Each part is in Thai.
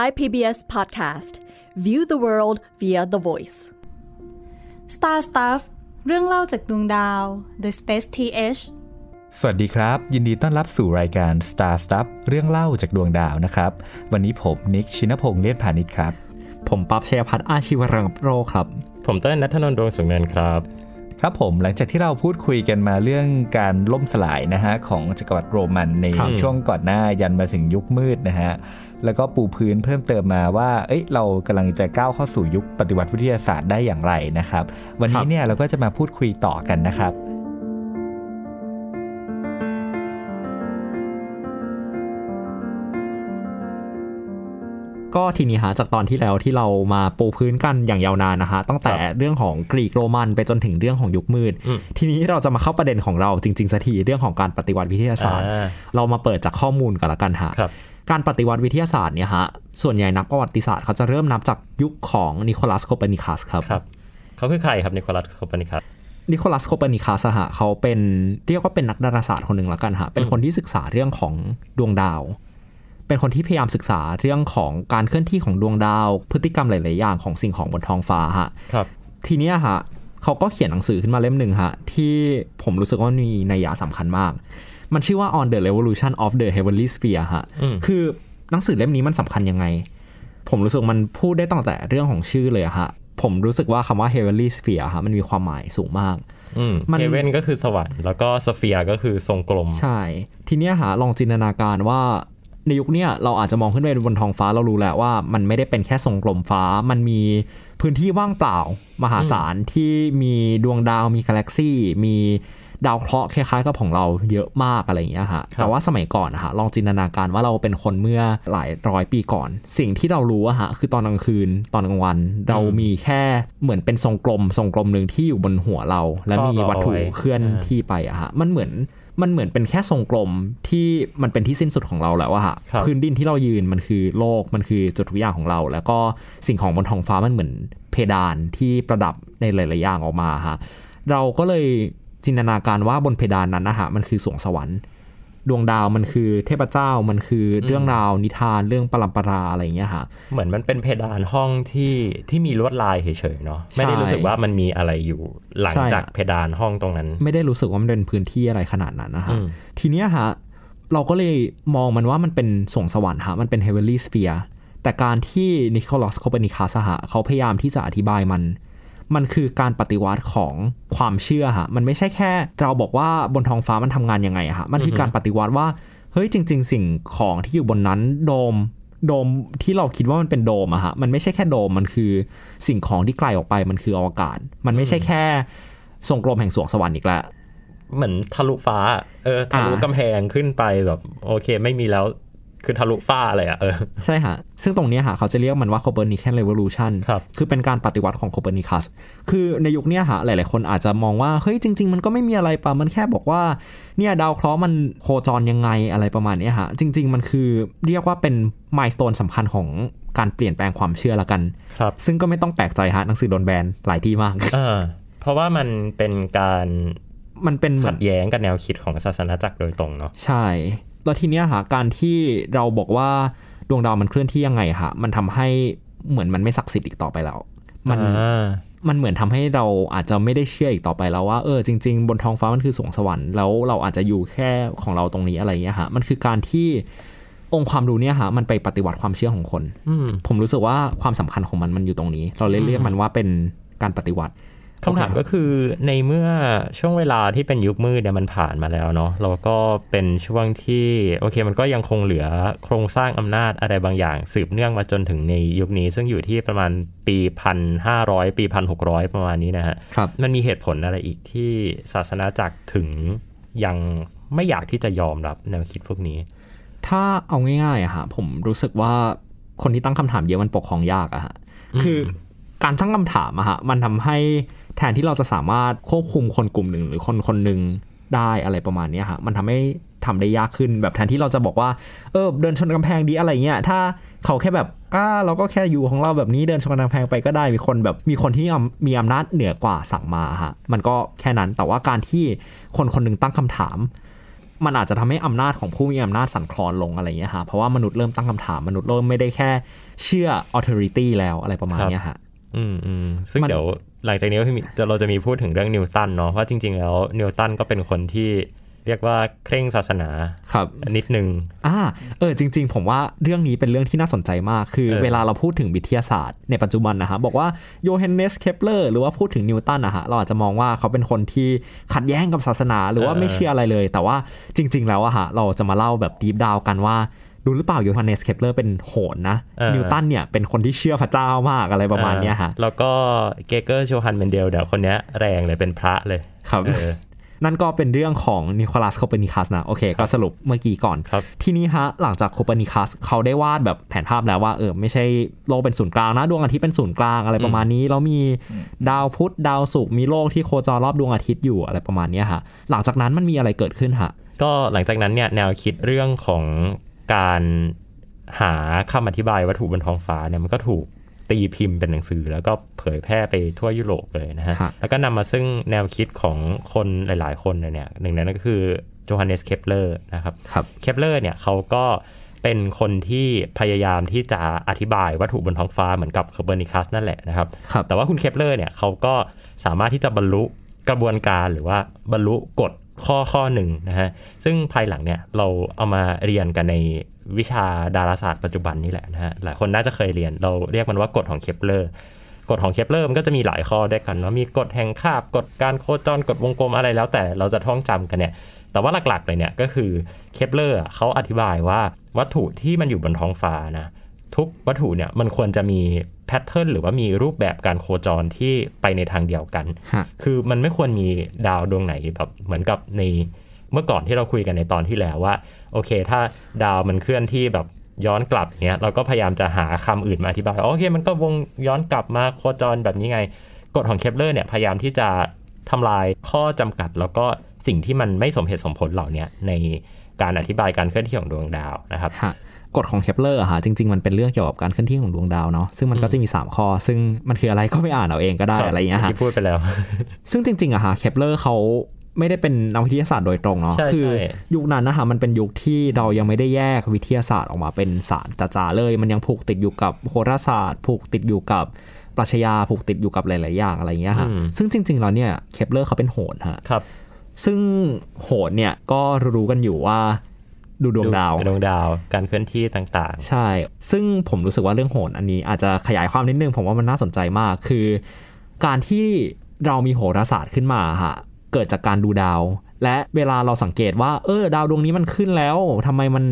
Thai PBS Podcast View the world via the voice Star Stuff เรื่องเล่าจากดวงดาว The Space TH สวัสดีครับ ยินดีต้อนรับสู่รายการ Star Stuff เรื่องเล่าจากดวงดาวนะครับ วันนี้ผมนิก ชินพงษ์เลียนพาณิชย์ครับ ผมปั๊บเชยพัฒน์อาชีวรังโรครับ ผมเต้นนัทนนท์ดวงสุงเนินครับครับผมหลังจากที่เราพูดคุยกันมาเรื่องการล่มสลายนะฮะของจักรวรรดิโรมันในช่วงก่อนหน้ายันมาถึงยุคมืดนะฮะแล้วก็ปูพื้นเพิ่มเติมมาว่า เอ้ยเรากำลังจะก้าวเข้าสู่ยุคปฏิวัติวิทยาศาสตร์ได้อย่างไรนะครับ วันนี้เนี่ยเราก็จะมาพูดคุยต่อกันนะครับก็ทีนี้ฮะจากตอนที่แล้วที่เรามาปูพื้นกันอย่างยาวนานนะฮะตั้งแต่เรื่องของกรีกโรมัน ไปจนถึงเรื่องของยุคมืด ทีนี้เราจะมาเข้าประเด็นของเราจริงๆสักทีเรื่องของการปฏิวัติวิทยาศาสตร์ เรามาเปิดจากข้อมูลกันละกันฮะการปฏิวัติวิทยาศาสตร์เนี่ยฮะส่วนใหญ่นักประวัติศาสตร์เขาจะเริ่มนับจากยุคของนิโคลัสโคเปนิคัสครับครับเขาคือใครครับนิโคลัสโคเปนิคัสนิโคลัสโคเปนิคัสฮะเขาเป็นเรียกว่าเป็นนักดาราศาสตร์คนหนึ่งละกันฮะเป็นคนที่ศึกษาเรื่องของดวงดาวเป็นคนที่พยายามศึกษาเรื่องของการเคลื่อนที่ของดวงดาว พฤติกรรมหลาย ๆ อย่างของสิ่งของบนท้องฟ้าฮะ ครับ ทีเนี้ยฮะเขาก็เขียนหนังสือขึ้นมาเล่มหนึ่งฮะที่ผมรู้สึกว่ามีนัยยะสำคัญมาก มันชื่อว่า On the Revolution of the Heavenly Sphere ฮะ คือหนังสือเล่มนี้มันสำคัญยังไง ผมรู้สึกมันพูดได้ตั้งแต่เรื่องของชื่อเลยฮะ ผมรู้สึกว่าคำว่า Heavenly Sphere ฮะมันมีความหมายสูงมากมันเเว่นก็คือสวรรค์แล้วก็สเฟียก็คือทรงกลม ใช่ ทีเนี้ยฮะลองจินตนาการว่าในยุคนี้เราอาจจะมองขึ้นไปบนท้องฟ้า เรารู้แล้วว่ามันไม่ได้เป็นแค่ทรงกลมฟ้า มันมีพื้นที่ว่างเปล่ามหาศาลที่มีดวงดาวมีกาแล็กซี่มีดาวเคราะห์คล้ายๆ กับของเราเยอะมากอะไรอย่างเงี้ยฮะแต่ว่าสมัยก่อนนะฮะลองจินตนาการว่าเราเป็นคนเมื่อหลายร้อยปีก่อน สิ่งที่เรารู้อะฮะคือตอนกลางคืนตอนกลางวัน เรามีแค่เหมือนเป็นทรงกลม ทรงกลมหนึ่งที่อยู่บนหัวเรา และมีวัตถุเคลื่อนที่ไปอะฮะมันเหมือนมันเหมือนเป็นแค่ทรงกลมที่มันเป็นที่สิ้นสุดของเราแล้วอะค่ะพื้นดินที่เรายืนมันคือโลกมันคือจุดทุกอย่างของเรา แล้วก็สิ่งของบนท้องฟ้ามันเหมือนเพดานที่ประดับในหลายๆอย่างออกมาค่ะเราก็เลยจินตนาการว่าบนเพดานนั้นนะฮะมันคือสวงสวรรค์ดวงดาวมันคือเทพเจ้ามันคือเรื่องราวนิทานเรื่องปรัมปราอะไรอย่างเงี้ยค่ะเหมือนมันเป็นเพดานห้องที่ที่มีลวดลายเฉยๆเนาะไม่ได้รู้สึกว่ามันมีอะไรอยู่หลังจากเพดานห้องตรงนั้น ไม่ได้รู้สึกว่ามันเป็นพื้นที่อะไรขนาดนั้นนะคะทีเนี้ยฮะเราก็เลยมองมันว่ามันเป็นสวงสวรรค์ฮะมันเป็นเฮเวลลี่สเฟียร์แต่การที่นิโคลัสโคเปนิคัสหะเขาพยายามที่จะอธิบายมันมันคือการปฏิวัติของความเชื่อฮะ มันไม่ใช่แค่เราบอกว่าบนท้องฟ้ามันทำงานยังไงฮะ มันคือการปฏิวัติว่า เฮ้ยจริง ๆ สิ่งของที่อยู่บนนั้น โดมโดมที่เราคิดว่ามันเป็นโดมอะฮะ มันไม่ใช่แค่โดม มันคือสิ่งของที่ไกลออกไป มันคืออวกาศ มันไม่ใช่แค่ ทรงกลมแห่งสวงสวรรค์อีกแล้วเหมือนทะลุฟ้า เออทะลุกำแพงขึ้นไปแบบโอเคไม่มีแล้วคือทะลุฟ้าอะไรอะ่ะเออใช่ฮะซึ่งตรงนี้ฮะเขาจะเรียกมันว่าโคเปอร์นิเคนเรวอลูชันคือเป็นการปฏิวัติของโคเปอร์นิคัสคือในยุคนี้ฮะหลายๆคนอาจจะมองว่าเฮ้ยจริงๆมันก็ไม่มีอะไรปะมันแค่บอกว่าเนี่ยดาวเคราะห์มันโคจรยังไงอะไรประมาณนี้ฮะจริงๆมันคือเรียกว่าเป็นมายสเตนสำคัญของการเปลี่ยนแปลงความเชื่อละกันครับ ซึ่งก็ไม่ต้องแปลกใจฮะหนังสือโดนแบนหลายที่มากเออเพราะว่ามันเป็นการมันเป็นขัดแย้งกับแนวคิดของศาสนาจักรโดยตรงเนาะใช่แล้วทีเนี้ยค่ะการที่เราบอกว่าดวงดาวมันเคลื่อนที่ยังไงคะมันทำให้เหมือนมันไม่ศักดิ์สิทธิ์อีกต่อไปแล้ว มันมันเหมือนทำให้เราอาจจะไม่ได้เชื่ออีกต่อไปแล้วว่าเออจริงๆ บนท้องฟ้ามันคือสวงสวรรค์แล้วเราอาจจะอยู่แค่ของเราตรงนี้อะไรเงี้ยฮะมันคือการที่องค์ความรู้เนี่ยฮะมันไปปฏิวัติความเชื่อของคนผมรู้สึกว่าความสำคัญของมันมันอยู่ตรงนี้ เราเยเรียกมันว่าเป็นการปฏิวัติคำถามก็คือในเมื่อช่วงเวลาที่เป็นยุคมืดเนี่ยมันผ่านมาแล้วเนาะเราก็เป็นช่วงที่โอเคมันก็ยังคงเหลือโครงสร้างอำนาจอะไรบางอย่าง สืบเนื่องมาจนถึงในยุคนี้ซึ่งอยู่ที่ประมาณปีพันห้าร้อยปีพันหกร้อยประมาณนี้นะฮะครับมันมีเหตุผลอะไรอีกที่ศาสนาจักรถึงยังไม่อยากที่จะยอมรับแนวคิดพวกนี้ ถ้าเอาง่ายๆอะฮะผมรู้สึกว่าคนที่ตั้งคำถามเยอะมันปกครองยากอะฮะคือการตั้งคำถามอะฮะมันทำให้แทนที่เราจะสามารถควบคุมคนกลุ่มหนึ่งหรือคนคนหนึ่งได้อะไรประมาณนี้ฮะมันทำให้ทำได้ยากขึ้น แบบแทนที่เราจะบอกว่าเออเดินชนกำแพงดีอะไรเงี้ยถ้า เขาแค่แบบอ่าเราก็แค่อยู่ของเราแบบนี้เดินชนกำแพงไปก็ได้มีคนแบบมีคนที่มีอำนาจเหนือกว่าสั่งมาฮะมันก็แค่นั้นแต่ว่าการที่คนคนนึงตั้งคำถาม มันอาจจะทำให้อำนาจของผู้มีอำนาจสั่นคลอนลงอะไรเงี้ยฮะเพราะว่ามนุษย์เริ่มตั้งคำถามมนุษย์เริ่มไม่ได้แค่เชื่อออเทอริตี้แล้วอะไรประมาณนี้ฮะอืมอืมซึ่งเดี๋ยวหลังจากนี้เราจะมีพูดถึงเรื่องนิวตันเนาะว่าจริงๆแล้ว นิวตันก็เป็นคนที่เรียกว่าเคร่งศาสนาครับ นิดนึงอ่าเออจริงๆ ผมว่าเรื่องนี้เป็นเรื่องที่น่าสนใจมาก คือเวลาเราพูดถึงวิทยาศาสตร์ในปัจจุบันนะฮะบอกว่าโยเฮนเนสเคปเลอร์หรือว่าพูดถึงนิวตันนะฮะเราอาจจะมองว่าเขาเป็นคนที่ขัดแย้งกับศาสนาหรือว่าไม่เชื่ออะไรเลย แต่ว่าจริง ๆ แล้วอะฮะเราจะมาเล่าแบบดีฟดาวกันว่าดูหรือเปล่าโยฮันเนสเคปเลอร์เป็นโหนนะนิวตันเนี่ยเป็นคนที่เชื่อพระเจ้ามากอะไรประมาณนี้ฮะแล้วก็เกเกอร์โชฮันเมนเดลเดี๋ยวคนนี้แรงเลยเป็นพระเลยครับนั่นก็เป็นเรื่องของนิโคลัสโคเปนิคัสนะโอเค ก็สรุปเมื่อกี้ก่อน ทีนี้ฮะหลังจากโคเปนิคัสเขาได้วาดแบบแผนภาพแล้วว่าเออไม่ใช่โลกเป็นศูนย์กลางนะดวงอาทิตย์เป็นศูนย์กลาง อะไรประมาณนี้แล้วมีดาวพุธดาวศุกร์มีโลก ที่โคจรรอบดวงอาทิตย์อยู่อะไรประมาณนี้ฮะหลังจากนั้นมันมีอะไรเกิดขึ้นฮะก็หลังจากนั้นเนี่ยแนวคิดเรื่องของการหาคำอธิบายวัตถุบนท้องฟ้าเนี่ยมันก็ถูกตีพิมพ์เป็นหนังสือ แล้วก็เผยแพร่ไปทั่วยุโรปเลยนะฮะ แล้วก็นำมาซึ่งแนวคิดของคนหลายๆคนเนี่ยหนึ่งในนั้นก็คือโจฮันเนสเคปเลอร์นะครับ เคปเลอร์เนี่ยเขาก็เป็นคนที่พยายามที่จะอธิบายวัตถุบนท้องฟ้าเหมือนกับเคอร์เบนิคัสนั่นแหละนะครับรบแต่ว่าคุณเคปเลอร์เนี่ยเขาก็สามารถที่จะบรรลุกระบวนการหรือว่าบรรลุกฎข้อ ข้อหนึ่งนะฮะ ซึ่งภายหลังเนี่ยเราเอามาเรียนกันในวิชาดาราศาสตร์ปัจจุบันนี่แหละนะฮะหลายคนน่าจะเคยเรียนเราเรียกมันว่า กฎของเคปเลอร์กฎของเคปเลอร์มันก็จะมีหลายข้อด้วยกันเนาะมีกฎแห่งคาบ กฎการโคจรกฎวงกลมอะไรแล้วแต่เราจะท่องจำกันเนี่ย แต่ว่าหลักๆเลยเนี่ยก็คือเคปเลอร์เขาอธิบายว่าวัตถุที่มันอยู่บนท้องฟ้านะทุกวัตถุเนี่ยมันควรจะมีแพทเทิร์นหรือว่ามีรูปแบบการโคจรที่ไปในทางเดียวกัน คือมันไม่ควรมีดาวดวงไหนแบบเหมือนกับในเมื่อก่อนที่เราคุยกันในตอนที่แล้วว่า โอเคถ้าดาวมันเคลื่อนที่แบบย้อนกลับเนี้ยเราก็พยายามจะหาคำอื่นมาอธิบาย โอเคมันก็วงย้อนกลับมาโคจรแบบนี้ไงกฎของเคปเลอร์เนี่ยพยายามที่จะทำลายข้อจำกัดแล้วก็สิ่งที่มันไม่สมเหตุสมผลเหล่านี้ในการอธิบายการเคลื่อนที่ของดวงดาวนะครับกฎของเคปเลอร์ค่ะจริงๆมันเป็นเรื่องเกี่ยวกับการเคลื่อนที่ของดวงดาวเนาะซึ่งมันก็จะมี3ข้อซึ่งมันคืออะไรก็ไปอ่านเอาเองก็ได้อะไรอย่างเงี้ยค่ะที่พูดไปแล้วซึ่งจริงๆอะค่ะเคปเลอร์เขาไม่ได้เป็นนักวิทยาศาสตร์โดยตรงเนาะคือ ยุคนั้นนะคะมันเป็นยุคที่เรายังไม่ได้แยกวิทยาศาสตร์ออกมาเป็นศาสตร์จ๋าเลย มันยังผูกติดอยู่กับโหราศาสตร์ ผูกติดอยู่กับปรัชญาผูกติดอยู่กับหลายๆอย่างอะไรเงี้ยค่ะซึ่งจริงๆแล้วเนี่ยเคปเลอร์เขาเป็นโหนฮะซึ่งโหนเนี่ยก็รู้กันอยู่ว่าดูดวงดาวดวงดาว การเคลื่อนที่ต่าง ๆ ใช่ ซึ่งผมรู้สึกว่าเรื่องโหนอันนี้อาจจะขยายความนิดนึง ผมว่ามันน่าสนใจมาก คือการที่เรามีโหราศาสตร์ขึ้นมาฮะ เกิดจากการดูดาว และเวลาเราสังเกตว่า เออ ดาวดวงนี้มันขึ้นแล้ว ทำไมมัน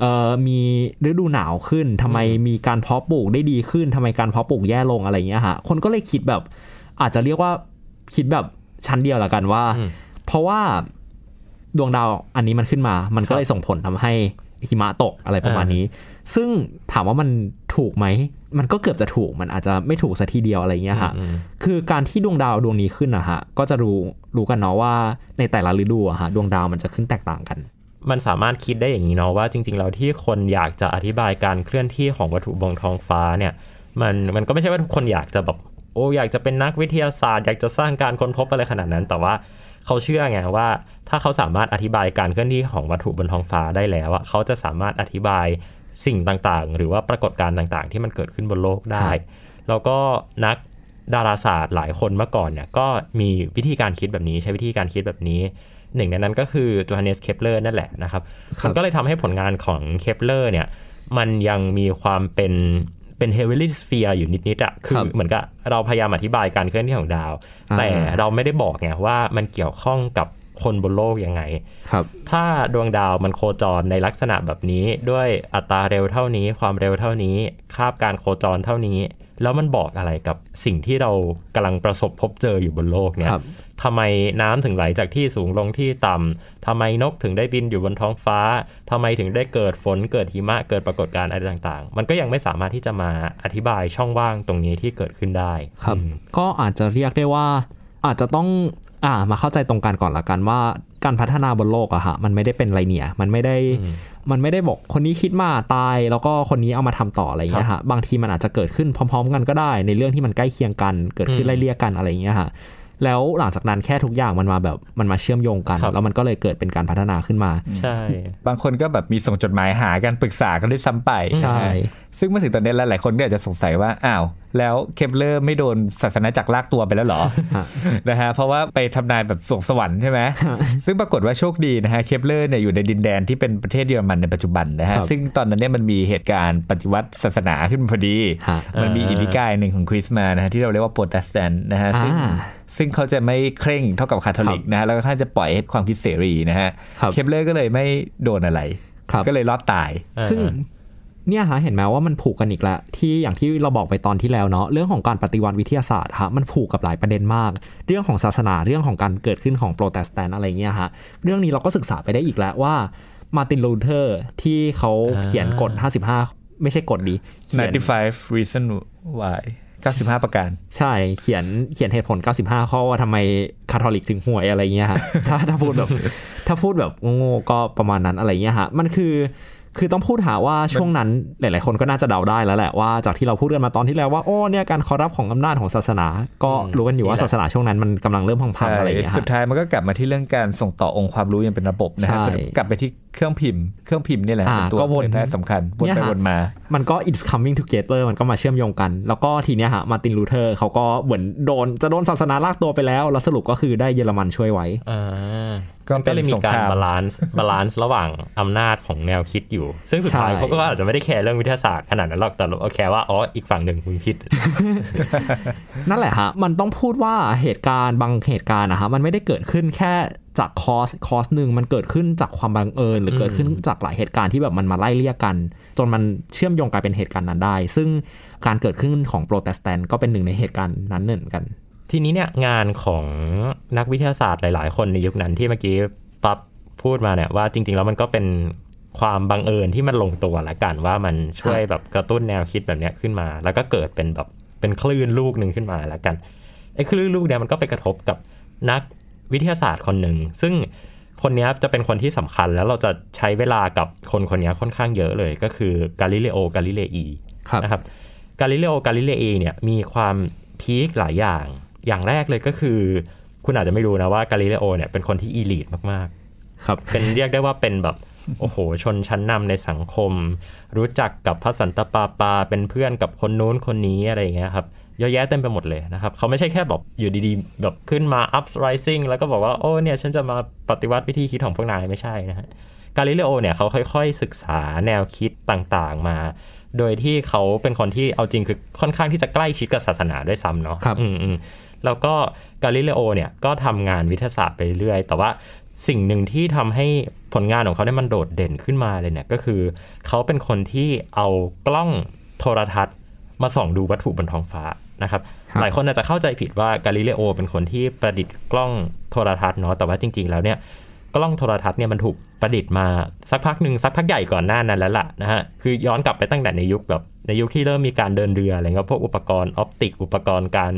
เอ่อมีฤดูหนาวขึ้น ทำไมมีการเพาะปลูกได้ดีขึ้น ทำไมการเพาะปลูกแย่ลงอะไรเงี้ยฮะ คนก็เลยคิดแบบอาจจะเรียกว่าคิดแบบชั้นเดียวละกันว่า เพราะว่าดวงดาวอันนี้มันขึ้นมา มันก็เลยส่งผลทำให้หิมะตกอะไรประมาณนี้ ซึ่งถามว่ามันถูกไหม มันก็เกือบจะถูก มันอาจจะไม่ถูกสัทีเดียวอะไรเงี้ยค่ะคือการที่ดวงดาวดวงนี้ขึ้นนะฮะ ก็จะรู้รู้กันเนาะว่าในแต่ละฤดูอะฮะดวงดาวมันจะขึ้นแตกต่างกัน มันสามารถคิดได้อย่างนี้เนาะว่าจริงๆแล้วที่คนอยากจะอธิบายการเคลื่อนที่ของวัตถุบนท้องฟ้าเนี่ย มันมันก็ไม่ใช่ว่าทุกคนอยากจะแบบโอ้อยากจะเป็นนักวิทยาศาสตร์อยากจะสร้างการค้นพบอะไรขนาดนั้น แต่ว่าเขาเชื่อไงว่าถ้าเขาสามารถอธิบายการเคลื่อนที่ของวัตถุบนท้องฟ้าได้แล้วอะเขาจะสามารถอธิบายสิ่งต่างๆ หรือว่าปรากฏการณ์ต่างๆ ที่มันเกิดขึ้นบนโลกได้แล้วก็นักดาราศาสตร์หลายคนเมื่อก่อนเนี่ยก็มีวิธีการคิดแบบนี้ใช้วิธีการคิดแบบนี้หนึ่งในนั้นก็คือจูฮันเนสเคปเลอร์นั่นแหละนะครับมันก็เลยทำให้ผลงานของเคปเลอร์เนี่ยมันยังมีความเป็นเป็นเฮเวลี่สเฟียร์อยู่นิดๆอะคือเหมือนกับเราพยายามอธิบายการเคลื่อนที่ของดาว แต่เราไม่ได้บอกไงว่ามันเกี่ยวข้องกับคนบนโลกยังไงครับ ถ้าดวงดาวมันโคจรในลักษณะแบบนี้ ด้วยอัตราเร็วเท่านี้ความเร็วเท่านี้ คาบการโคจรเท่านี้ แล้วมันบอกอะไรกับสิ่งที่เรากำลังประสบพบเจออยู่บนโลกเนี่ยทำไมน้ำถึงไหลจากที่สูงลงที่ต่ำ ทำไมนกถึงได้บินอยู่บนท้องฟ้า ทำไมถึงได้เกิดฝนเกิดหิมะเกิดปรากฏการณ์อะไรต่าง ๆ มันก็ยังไม่สามารถที่จะมาอธิบายช่องว่างตรงนี้ที่เกิดขึ้นได้ ครับ ก็อาจจะเรียกได้ว่า อาจจะต้องอ่ามาเข้าใจตรงกันก่อนละกันว่า การพัฒนาบนโลกอะฮะ มันไม่ได้เป็นไรเนี่ยมันไม่ได้ มันไม่ได้บอกคนนี้คิดมาตายแล้วก็คนนี้เอามาทำต่ออะไรอย่างเงี้ยฮะ บางทีมันอาจจะเกิดขึ้นพร้อมๆ กันก็ได้ ในเรื่องที่มันใกล้เคียงกัน เกิดขึ้นไล่เลี่ยกันอะไรอย่างเงี้ยฮะแล้วหลังจากนั้นแค่ทุกอย่างมันมาแบบมันมาเชื่อมโยงกัน แล้วมันก็เลยเกิดเป็นการพัฒนาขึ้นมาใช่บางคนก็แบบมีส่งจดหมายหากันปรึกษากันด้วยซ้ำไปใช่ ซึ่งมาถึงตอนนี้แล้วหลายคนก็อาจจะสงสัยว่าอ้าวแล้วเคปเลอร์ไม่โดนศาสนาจักรลากตัวไปแล้วหรอนะฮะเพราะว่าไปทำนายแบบส่งสวรรค์ใช่ไหมซึ่งปรากฏว่าโชคดีนะฮะเคปเลอร์เนี่ยอยู่ในดินแดนที่เป็นประเทศเยอรมันในปัจจุบันนะฮะซึ่งตอนนั้นเนี่ยมันมีเหตุการณ์ปฏิวัติศาสนาขึ้นพอดี มันมีอีกิกายหนึ่งของคริสต์มานะฮะที่เราเรียกว่าโปรเตสแตนต์นะฮะซึ่งซึ่งเขาจะไม่เคร่งเท่ากับคาทอลิกนะฮะแล้วท่านจะปล่อยให้ความคิดเสรีนะฮะเคปเลอร์ก็เลยไม่โดนอะไร ก็เลยรอดตายซึ่ง เนี่ยฮะเห็นไหมว่ามันผูกกันอีกละ ที่อย่างที่เราบอกไปตอนที่แล้วเนาะเรื่องของการปฏิวัติวิทยาศาสตร์ฮะมันผูกกับหลายประเด็นมาก เรื่องของศาสนาเรื่องของการเกิดขึ้นของโปรเตสแตนต์อะไรเงี้ยฮะเรื่องนี้เราก็ศึกษาไปได้อีกแล้วว่ามาตินลูเทอร์ที่เขาเขียนกฎ55 ไม่ใช่กฎดี95 reason why 95 ประการ ใช่ เขียน เขียนเหตุผล 95 ข้อว่าทำไมคาทอลิกถึงห่วยอะไรเงี้ยฮะถ้าถ้าพูดแบบ ถ้าพูดแบบ โง่ก็ประมาณนั้นอะไรเงี้ยฮะ มันคือคือต้องพูดหาว่าช่วงนั้นหลาย ๆ คนก็น่าจะเดาได้แล้วแหละว่า จากที่เราพูดกันมาตอนที่แล้วว่าโอ้เนี่ยการคอรับของอำนาจของศาสนา ก็รู้กันอยู่ว่าศาสนาช่วงนั้นมันกำลังเริ่มพังพังอะไรอย่างเงี้ยสุดท้ายมันก็กลับมาที่เรื่องการส่งต่อองค์ความรู้ยังเป็นระบบนะฮะกลับไปที่เครื่องพิมพ์เครื่องพิมพ์นี่แหละเป็นตัวเผแพร่สำคัญวนไปวนมา มันก็ it's coming together มันก็มาเชื่อมโยงกัน แล้วก็ทีเนี้ยฮะมาตินลูเทอร์เขาก็เหมือนโดน จะโดนศาสนาลากตัวไปแล้วแล้วสรุปก็คือได้เยอรมันช่วยไว้ก็เป็นสงครามบาลานซ์บาลานซ์ระหว่างอำนาจของแนวคิดอยู่ ซึ่งสุดท้ายเขาก็อาจจะไม่ได้แคร์เรื่องวิทยาศาสตร์ขนาดนั้นหรอกแต่เราแคร์ว่าอ๋ออีกฝั่งหนึ่งคุณคิด นั่นแหละฮะ มันต้องพูดว่าเหตุการณ์บางเหตุการณ์นะฮะมันไม่ได้เกิดขึ้นแค่จากคอสคอสหนึ่งมันเกิดขึ้นจากความบังเอิญหรือเกิดขึ้นจากหลายเหตุการณ์ที่แบบมันมาไล่เลี่ยกัน จนมันเชื่อมโยงกลายเป็นเหตุการณ์นั้นได้ ซึ่งการเกิดขึ้นของโปรเตสแตนต์ก็เป็นหนึ่งในเหตุการณ์นั้นเหมือนกันทีนี้เนี่ยงานของนักวิทยาศาสตร์หลาย ๆ คนในยุคนั้นที่เมื่อกี้ปั๊บพูดมาเนี่ยว่าจริงๆแล้วมันก็เป็นความบังเอิญที่มันลงตัวละกัน ว่ามันช่วยแบบกระตุ้นแนวคิดแบบนี้ขึ้นมาแล้วก็เกิดเป็นแบบเป็นคลื่นลูกหนึ่งขึ้นมาละกันไอ้คลื่นลูกเนี่ยมันก็ไปกระทบกับนักวิทยาศาสตร์คนหนึ่งซึ่งคนนี้จะเป็นคนที่สำคัญแล้วเราจะใช้เวลากับคนคนนี้ค่อนข้างเยอะเลยก็คือกาลิเลโอกาลิเลอีนะครับกาลิเลโอกาลิเลอีเนี่ยมีความพีคหลายอย่างอย่างแรกเลยก็คือคุณอาจจะไม่รู้นะว่ากาลิเลโอเนี่ยเป็นคนที่อีลีทมากๆ ครับเป็นเรียกได้ว่าเป็นแบบ โอ้โหชนชั้นนำในสังคม รู้จักกับพระสันตะปาปาเป็นเพื่อนกับคนนู้นคนนี้อะไรอย่างเงี้ยครับเยอะแยะเต็มไปหมดเลยนะครับ เขาไม่ใช่แค่แบบอยู่ดีๆ แบบขึ้นมา uprising แล้วก็บอกว่า โอ้เนี่ย ฉันจะมาปฏิวัติวิธีคิดของพวกนายไม่ใช่นะฮะกาลิเลโอเนี่ยเขาค่อย ๆศึกษาแนวคิดต่างๆมา โดยที่เขาเป็นคนที่เอาจริงคือค่อนข้างที่จะใกล้ชิดกับศาสนาด้วยซ้ำเนาะครับอืมอืมแล้วก็กาลิเลโอเนี่ยก็ทำงานวิทยาศาสตร์ไปเรื่อย แต่ว่าสิ่งหนึ่งที่ทำให้ผลงานของเขาเนี่ยมันโดดเด่นขึ้นมาเลยเนี่ยก็คือ เขาเป็นคนที่เอากล้องโทรทัศน์มาส่องดูวัตถุบนท้องฟ้านะครับ หลายคนอาจจะเข้าใจผิดว่า กาลิเลโอเป็นคนที่ประดิษฐ์กล้องโทรทัศน์เนาะแต่ว่าจริงๆ แล้วเนี่ยกล้องโทรทัศน์เนี่ยมันถูกประดิษฐ์มาสักพักหนึ่งสักพักใหญ่ก่อนหน้านั้นแล้วล่ะนะฮะ คือย้อนกลับไปตั้งแต่ในยุคแบบในยุคที่เริ่มมีการเดินเรืออะไรเงี้ยพวกอุปกรณ์ออปติกอุปกรณ์การ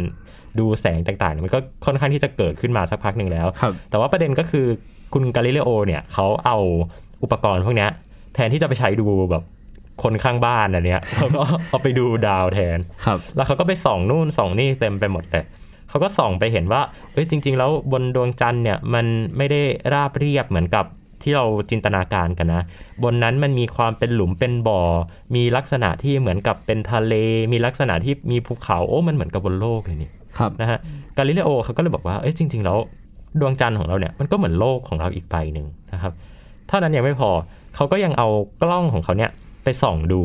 ดูแสงต่างๆ มันก็ค่อนข้างที่จะเกิดขึ้นมาสักพักหนึ่งแล้วแต่ว่าประเด็นก็คือคุณกาลิเลโอเนี่ยเขาเอาอุปกรณ์พวกนี้แทนที่จะไปใช้ดูแบบคนข้างบ้านอะไรเนี้ยเขาก็เอาไปดูดาวแทนครับแล้วเขาก็ไปส่องนู่นส่องนี่เต็มไปหมดเลยเขาก็ส่องไปเห็นว่าเอ้ยจริง ๆ แล้วบนดวงจันทร์เนี่ยมันไม่ได้ราบเรียบเหมือนกับที่เราจินตนาการกันนะ บนนั้นมันมีความเป็นหลุมเป็นบ่อ มีลักษณะที่เหมือนกับเป็นทะเล มีลักษณะที่มีภูเขา โอ้ มันเหมือนกับบนโลกเลยนี่นะฮะกาลิเลโอเขาก็เลยบอกว่าเอ้ยจริงๆแล้วดวงจันทร์ของเราเนี่ยมันก็เหมือนโลกของเราอีกใบหนึ่งนะครับเท่านั้นยังไม่พอเขาก็ยังเอากล้องของเขาเนี่ยไปส่องดู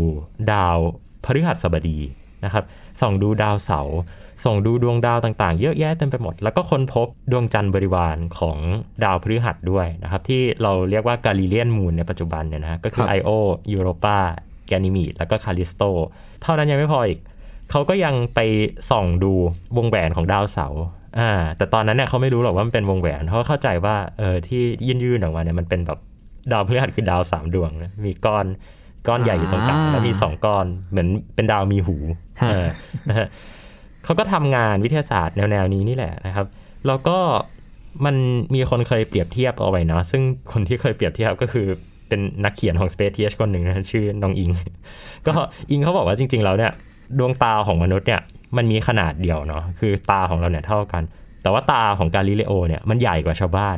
ดาวพฤหัสบดีนะครับส่องดูดาวเสาร์ส่องดูดวงดาวต่างๆเยอะแยะเต็มไปหมด แล้วก็ค้นพบดวงจันทร์บริวารของดาวพฤหัสด้วยนะครับที่เราเรียกว่ากาลิเลียนมูนในปัจจุบันเนี่ยนะก็คือไอโอยูโรปาแกนิมีดแล้วก็คาลิสโต เท่านั้นยังไม่พออีกเขาก็ยังไปส่องดูวงแหวนของดาวเสาร์อ่าแต่ตอนนั้นเนี่ยเขาไม่รู้หรอกว่ามันเป็นวงแหวน เขาเข้าใจว่าเออที่ยื่นยื่นออกมาเนี่ยมันเป็นแบบดาวพฤหัสคือดาวสามดวง มีก้อนก้อนใหญ่อยู่ตรงกลางแล้วมีสองก้อนเหมือนเป็นดาวมีหูเเขาก็ทำงานวิทยาศาสตร์แนวๆนี้นี่แหละนะครับ แล้วก็มันมีคนเคยเปรียบเทียบเอาไว้นะซึ่งคนที่เคยเปรียบเทียบก็คือเป็นนักเขียนของ Space TH คนหนึ่งนะชื่อน้องอิง ก็อิงเขาบอกว่าจริงๆแล้วเนี่ยดวงตาของมนุษย์เนี่ยมันมีขนาดเดียวเนาะคือตาของเราเนี่ยเท่ากันแต่ว่าตาของกาลิเลโอเนี่ยมันใหญ่กว่าชาวบ้าน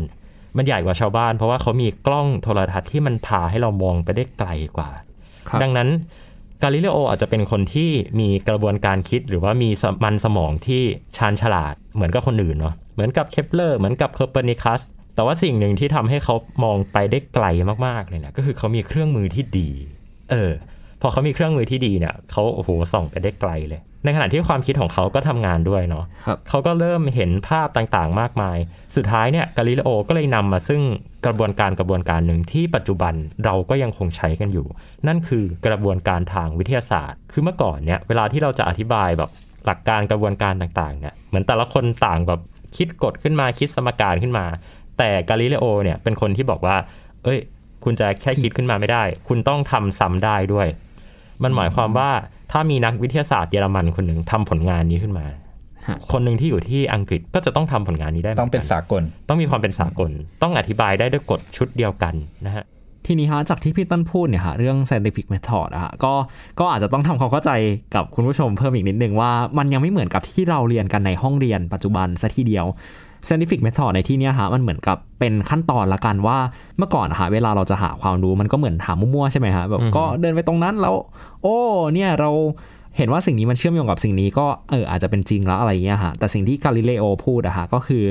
มันใหญ่กว่าชาวบ้าน เพราะว่าเขามีกล้องโทรทัศน์ที่มันพาให้เรามองไปได้ไกลกว่า ดังนั้นกาลิเลโออาจจะเป็นคนที่มีกระบวนการคิดหรือว่ามีมันสมองที่ชาญฉลาดเหมือนกับคนอื่นเนาะเหมือนกับเคปเลอร์เหมือนกับเคอร์เปนิคัสแต่ว่าสิ่งหนึ่งที่ทำให้เขามองไปได้ไกลมากๆเลยนะก็คือเขามีเครื่องมือที่ดี เออพอเขามีเครื่องมือที่ดีเนี่ยเขาโอ้โหส่องไปได้ไกลเลย ในขณะที่ความคิดของเขาก็ทำงานด้วยเนาะเขาก็เริ่มเห็นภาพต่างๆ มากมาย สุดท้ายเนี่ยกาลิเลโอก็เลยนำมาซึ่งกระบวนการกระบวนการหนึ่งที่ปัจจุบันเราก็ยังคงใช้กันอยู่ นั่นคือกระบวนการทางวิทยาศาสตร์ คือเมื่อก่อนเนี่ยเวลาที่เราจะอธิบายแบบหลักการกระบวนการต่าง ๆเนี่ยเหมือนแต่ละคนต่างแบบคิดกฎขึ้นมาคิดสมการขึ้นมา แต่กาลิเลโอเนี่ยเป็นคนที่บอกว่าเอ้ยคุณจะแค่คิดขึ้นมาไม่ได้ คุณต้องทำซ้ำได้ด้วยมันหมายความว่าถ้ามีนักวิทยาศาสตร์เยอรมันคนหนึ่งทำผลงานนี้ขึ้นมา คนหนึ่งที่อยู่ที่อังกฤษก็จะต้องทำผลงานนี้ได้ต้องเป็นสากล ต้องมีความเป็นสากล ต้องอธิบายได้ด้วยกฎชุดเดียวกันนะฮะทีนี้ฮะจากที่พี่ต้นพูดเนี่ยฮะเรื่อง scientific method อะฮะก็ก็อาจจะต้องทำความเข้าใจกับคุณผู้ชมเพิ่มอีกนิดนึงว่า มันยังไม่เหมือนกับที่เราเรียนกันในห้องเรียนปัจจุบันซะทีเดียว scientific method ในที่นี้ฮะมันเหมือนกับเป็นขั้นตอนละกันว่า เมื่อก่อนฮะเวลาเราจะหาความรู้มันก็เหมือนหามั่วๆใช่ไหมฮะแบบก็เดินไปตรงนั้นแล้วโอ้ เนี่ยเราเห็นว่าสิ่งนี้มันเชื่อมโยงกับสิ่งนี้ก็เอออาจจะเป็นจริงแล้วอะไรเงี้ยฮะแต่สิ่งที่กาลิเลโอพูดอะฮะก็คือ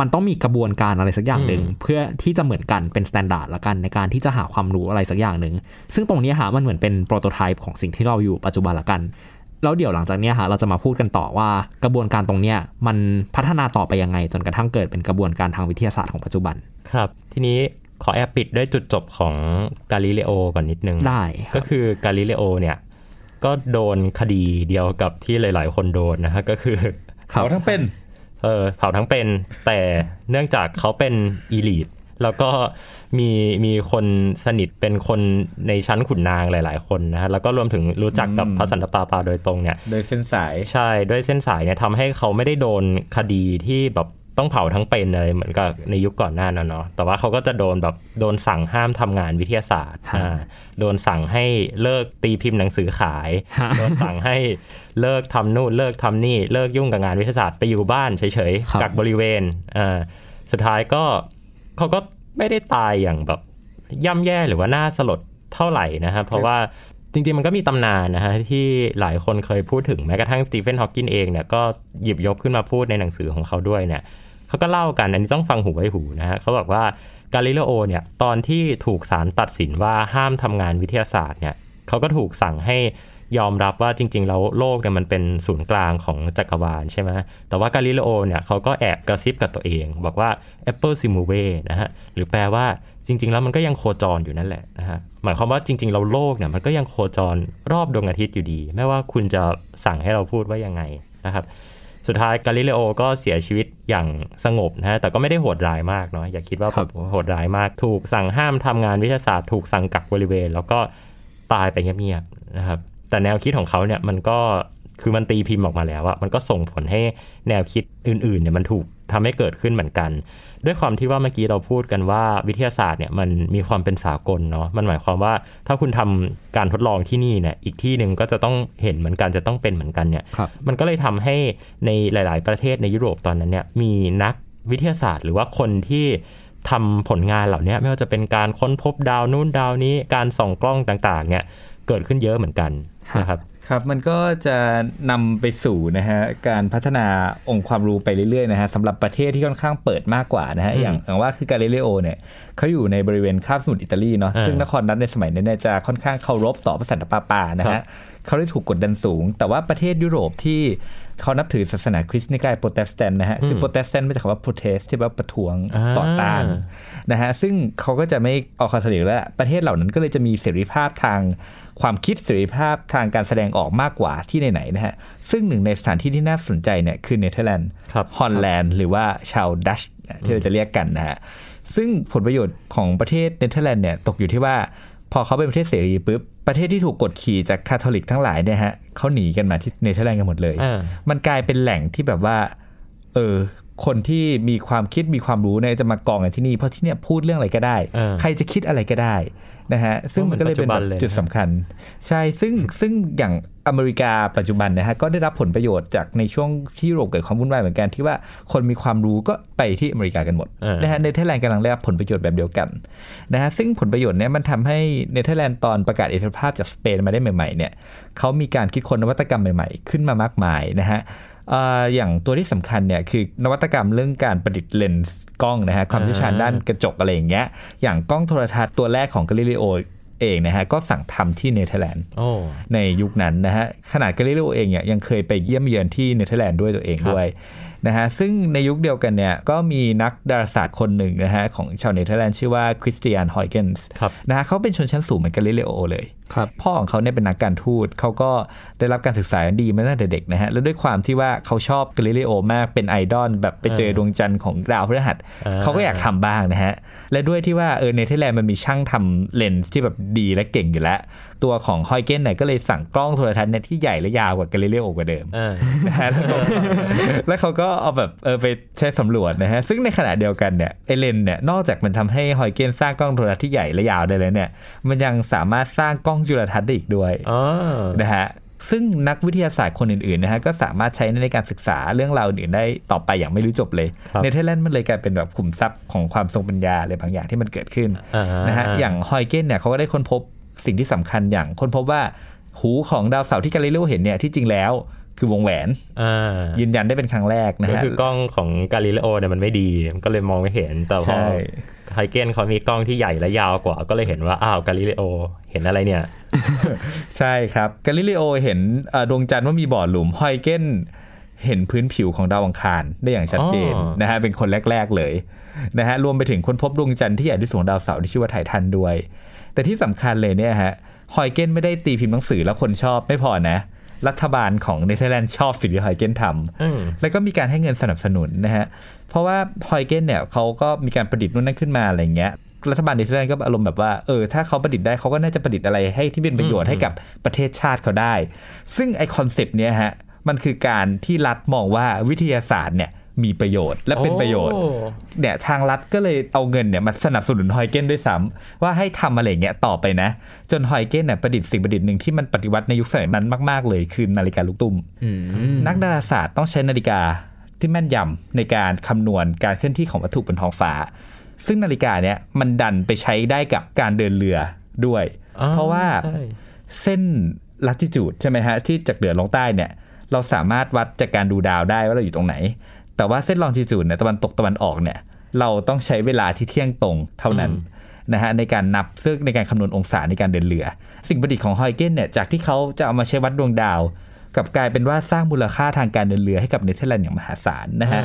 มันต้องมีกระบวนการอะไรสักอย่างหนึ่งเพื่อที่จะเหมือนกันเป็นมาตรฐานละกัน ในการที่จะหาความรู้อะไรสักอย่างหนึ่งซึ่งตรงนี้ฮะมันเหมือนเป็นโปรโตไทป์ของสิ่งที่เราอยู่ปัจจุบันละกันแล้วเดี๋ยวหลังจากนี้ฮะเราจะมาพูดกันต่อว่า กระบวนการตรงเนี้ยมันพัฒนาต่อไปยังไงจนกระทั่งเกิดเป็นกระบวนการทางวิทยาศาสตร์ของปัจจุบันครับ ทีนี้ขอแอบปิดด้วยจุดจบของกาลิเลโอก่อนนิดนึงได้ก็คือกาลิเลโอเนี่ยก็โดนคดีเดียวกับที่หลายๆคนโดนนะฮะก็คือเผาทั้งเป็นเออเผาทั้งเป็นแต่เนื่องจากเขาเป็นอีลีทแล้วก็มีมีคนสนิทเป็นคนในชั้นขุนนางหลายๆคนนะฮะแล้วก็รวมถึงรู้จักกับพระสันตะปาปาโดยตรงเนี่ยโดยเส้นสาย ใช่ด้วยเส้นสายเนี่ยทำให้เขาไม่ได้โดนคดีที่แบบต้องเผาทั้งเป็นอะไรเหมือนกับในยุคก่อนหน้านั้นเนาะแต่ว่าเขาก็จะโดนแบบโดนสั่งห้ามทำงานวิทยาศาสตร์ โดนสั่งให้เลิกตีพิมพ์หนังสือขาย โดนสั่งให้เลิกทำนู่นเลิกทำนี่เลิกยุ่งกับงานวิทยาศาสตร์ไปอยู่บ้านเฉยๆ กักบริเวณ สุดท้ายก็เขาก็ไม่ได้ตายอย่างแบบย่ำแย่หรือว่าน่าสลดเท่าไหร่นะฮะ เพราะว่าจริงๆมันก็มีตำนานนะฮะที่หลายคนเคยพูดถึงแม้กระทั่งสตีเฟนฮอว์กินเองเนี่ยก็หยิบยกขึ้นมาพูดในหนังสือของเขาด้วยเนี่ยเขาก็เล่ากัน อันนี้ต้องฟังหูไว้หูนะฮะเขาบอกว่ากาลิเลโอเนี่ยตอนที่ถูกศาลตัดสินว่าห้ามทำงานวิทยาศาสตร์เนี่ยเขาก็ถูกสั่งให้ยอมรับว่าจริงๆแล้วโลกเนี่ยมันเป็นศูนย์กลางของจักรวาลใช่ไหมแต่ว่ากาลิเลโอเนี่ยเขาก็แอบกระซิบกับตัวเอง บอกว่า Apple s i m u v e นะฮะหรือแปลว่าจริงๆแล้วมันก็ยังโคจรอยู่นั่นแหละนะฮะหมายความว่าจริงๆเราโลกเนี่ยมันก็ยังโคจรรอบดวงอาทิตย์อยู่ดี ไม่ว่าคุณจะสั่งให้เราพูดว่ายังไงนะครับสุดท้ายกาลิเลโอก็เสียชีวิตอย่างสงบนะแต่ก็ไม่ได้โหดร้ายมากเนาะอย่าคิดว่าโหดร้ายมาก ถูกสั่งห้ามทำงานวิทยาศาสตร์ ถูกสั่งกักบริเวณ แล้วก็ตายไปเงียบๆนะครับ แต่แนวคิดของเขาเนี่ยมันก็ คือมันตีพิมพ์ออกมาแล้วว่ามันก็ส่งผลให้แนวคิดอื่นๆเนี่ยมันถูกทำให้เกิดขึ้นเหมือนกันด้วยความที่ว่าเมื่อกี้เราพูดกันว่า วิทยาศาสตร์เนี่ยมันมีความเป็นสากลเนาะมันหมายความว่าถ้าคุณทำการทดลองที่นี่เนี่ยอีกที่หนึ่งก็จะต้องเห็นเหมือนกันจะต้องเป็นเหมือนกันเนี่ย มันก็เลยทำให้ในหลาย ๆ ประเทศในยุโรปตอนนั้นเนี่ยมีนักวิทยาศาสตร์ หรือว่าคนที่ทำผลงานเหล่านี้ไม่ว่าจะเป็นการค้นพบดาวนู้นดาวนี้การส่องกล้องต่าง ๆ เนี่ยเกิดขึ้นเยอะเหมือนกันนะครับครับมันก็จะนำไปสู่นะฮะการพัฒนาองค์ความรู้ไปเรื่อยๆนะฮะสำหรับประเทศที่ค่อนข้างเปิดมากกว่านะฮะอย่างอย่างว่าคือกาลิเลโอเนี่ยเขาอยู่ในบริเวณคาบสมุทรอิตาลีเนาะซึ่งนครนั้นในสมัยนั้นจะค่อนข้างเคารพต่อพระสันตะปาปานะฮะเขาได้ถูกกดดันสูง แต่ว่าประเทศยุโรปที่เขานับถือศาสนาคริสต์นิกายโปรเตสแตนต์นะฮะคือโปรเตสแตนต์ไม่ใช่คำว่าโปรเตสที่แปลว่าประท้วงต่อต้านนะฮะซึ่งเขาก็จะไม่ออกคาทอลิกแล้ว ประเทศเหล่านั้นก็เลยจะมีเสรีภาพทางความคิดเสรีภาพทางการแสดงออกมากกว่าที่ไหนๆนะฮะซึ่งหนึ่งในสถานที่ที่น่าสนใจเนี่ยคือเนเธอร์แลนด์ฮอลแลนด์หรือว่าชาวดัชที่เราจะเรียกกันนะฮะ ซึ่งผลประโยชน์ของประเทศเนเธอร์แลนด์เนี่ยตกอยู่ที่ว่าพอเขาเป็นประเทศเสรีปุ๊บ ประเทศที่ถูกกดขี่จากคาทอลิกทั้งหลายเนี่ยฮะเขาหนีกันมาที่เนเธอร์แลนด์กันหมดเลยมันกลายเป็นแหล่งที่แบบว่า เออคนที่มีความคิดมีความรู้เนี่ยจะมากองกันที่นี่เพราะที่เนี่ยพูดเรื่องอะไรก็ได้ ใครจะคิดอะไรก็ได้นะฮะซึ่งมันก็เลยเป็นจุดสำคัญใช่ซึ่งซึ่งอย่างอเมริกาปัจจุบันนะฮะก็ได้รับผลประโยชน์จากในช่วงที่โรคเกิดความวุ่นวายเหมือนกันที่ว่าคนมีความรู้ก็ไปที่อเมริกากันหมดนะฮะเนเธอร์แลนด์กำลังได้รับผลประโยชน์แบบเดียวกันนะฮะซึ่งผลประโยชน์เนี่ยมันทำให้เนเธอร์แลนด์ตอนประกาศเอกรภาพจากสเปนมาได้ใหม่ๆเนี่ยเขามีการคิดค้นนวัตกรรมใหม่ ๆ ขึ้นมามากมายนะฮะอย่างตัวที่สำคัญเนี่ยคือนวัตกรรมเรื่องการประดิษฐ์เลนส์กล้องนะฮะความเชี่ยวชาญด้านกระจกอะไรอย่างเงี้ยอย่างกล้องโทรทัศน์ตัวแรกของกาลิเลโอเองนะฮะก็สั่งทำที่เนเธอร์แลนด์ในยุคนั้นนะฮะขนาดกาลิเลโอเองเนี่ยยังเคยไปเยี่ยมเยือนที่เนเธอร์แลนด์ด้วยตัวเองด้วยนะฮะซึ่งในยุคเดียวกันเนี่ยก็มีนักดาราศาสตร์คนหนึ่งนะฮะของชาวเนเธอร์แลนด์ชื่อว่าคริสเตียนฮอยเกนส์นะฮะเขาเป็นชนชั้นสูงเหมือนกาลิเลโอเลยพ่อของเขาเนี่ยเป็นนักการทูตเขาก็ได้รับการศึกษาดีมาตั้งแต่เด็กนะฮะแล้วด้วยความที่ว่าเขาชอบกาลิเลโอมากเป็นไอดอลแบบไปเจอดวงจันทร์ของดาวพฤหัสเขาก็อยากทำบ้างนะฮะและด้วยที่ว่าเออเนเธอร์แลนด์มันมีช่างทำเลนส์ที่แบบดีและเก่งอยู่แล้ว ตัวของฮอยเกนเนี่ยก็เลยสั่งกล้องโทรทัศน์เนี่ยที่ใหญ่และยาวกว่ากาลิเลโอกว่าเดิมนะฮะแล้วเขาก็็เอาแบบเออไปใช้สำรวจนะฮะซึ่งในขณะเดียวกันเนี่ยเอเลนเนี่ยนอกจากมันทำให้ฮอยเกนสร้างกล้องโทรทัศน์ที่ใหญ่ และยาวได้แล้วเนี่ยมันยังสามารถสร้างกล้องจุลทรรศน์ได้อีกด้วยนะฮะซึ่งนักวิทยาศาสตร์คนอื่นๆนะฮะก็สามารถใช้ในการศึกษาเรื่องราวอื่นได้ต่อไปอย่างไม่รู้จบเลยเนเธอร์แลนด์มันเลยกลายเป็นแบบขุมทรัพย์ของความทรงปัญญาอะไรบางอย่างที่มันเกิดขึ้นนะฮะอย่างฮอยเกนเนี่ยเขาก็ได้ค้นพบสิ่งที่สำคัญอย่างค้นพบว่าหูของดาวเสาร์ที่กาลิเลโอเห็นเนี่ยที่จริงแล้วคือวงแหวนยืนยันได้เป็นครั้งแรกนะฮะก็คือกล้องของกาลิเลโอเนี่ยมันไม่ดีก็เลยมองไม่เห็นแต่พอไฮเกนเขามีกล้องที่ใหญ่และยาวกว่าก็เลยเห็นว่าอ้าวกาลิเลโอเห็นอะไรเนี่ยใช่ครับกาลิเลโอเห็นดวงจันทร์ว่ามีบ่อหลุมไฮเกนเห็นพื้นผิวของดาวอังคารได้อย่างชัดเจนนะฮะเป็นคนแรกๆเลยนะฮะรวมไปถึงค้นพบดวงจันทร์ที่ใหญ่ที่สุดของดาวเสาร์ที่ชื่อว่าไททันด้วย แต่ที่สำคัญเลยเนี่ยฮะไฮเกนไม่ได้ตีพิมพ์หนังสือแล้วคนชอบไม่พอนะรัฐบาลของเนเธอร์แลนด์ชอบสิ่งที่อยเกนทำ แล้วก็มีการให้เงินสนับสนุนนะฮะ เพราะว่าไฮเกนเนี่ยเขาก็มีการประดิษฐ์นู่นนั่นขึ้นมาอะไรเงี้ย รัฐบาลเนเธอร์แลนด์ก็อารมณ์แบบว่า เออถ้าเขาประดิษฐ์ได้เขาก็น่าจะประดิษฐ์อะไรให้ที่เป็นประโยชน์ให้กับประเทศชาติเขาได้ ซึ่งไอคอนเซปต์เนี่ยฮะ มันคือการที่รัฐมองว่าวิทยาศาสตร์เนี่ยมีประโยชน์และเป็นประโยชน์เนี่ยทางรัฐก็เลยเอาเงินเนี่ยมาสนับสนุนฮอยเกนด้วยซ้ำว่าให้ทำอะไรเงี้ยต่อไปนะ จนฮอยเกนเนี่ยประดิษฐ์สิ่งประดิษฐ์หนึ่งที่มันปฏิวัติในยุคสมัยนั้นมาก ๆ เลยคือนาฬิกาลูกตุ้มนักดาราศาสตร์ต้องใช้นาฬิกาที่แม่นยำในการคำนวณการเคลื่อนที่ของวัตถุบนท้องฟ้า ซึ่งนาฬิกาเนี่ยมันดันไปใช้ได้กับการเดินเรือด้วยเพราะว่าเส้นลัติจูดใช่ไหมฮะที่จากเหนือลงใต้เนี่ยเราสามารถวัดจากการดูดาวได้ว่าเราอยู่ตรงไหนแต่ว่าเส้นลองจิจูดเนี่ยตะวันตกตะวันออกเนี่ยเราต้องใช้เวลาที่เที่ยงตรงเท่านั้นนะฮะในการนับซึ่งในการคำนวณองศาในการเดินเรือ สิ่งประดิษฐ์ของฮอยเกนเนี่ยจากที่เขาจะเอามาใช้วัดดวงดาวกับกลายเป็นว่าสร้างมูลค่าทางการเดินเรือให้กับเนเธอร์แลนด์อย่างมหาศาลนะฮะ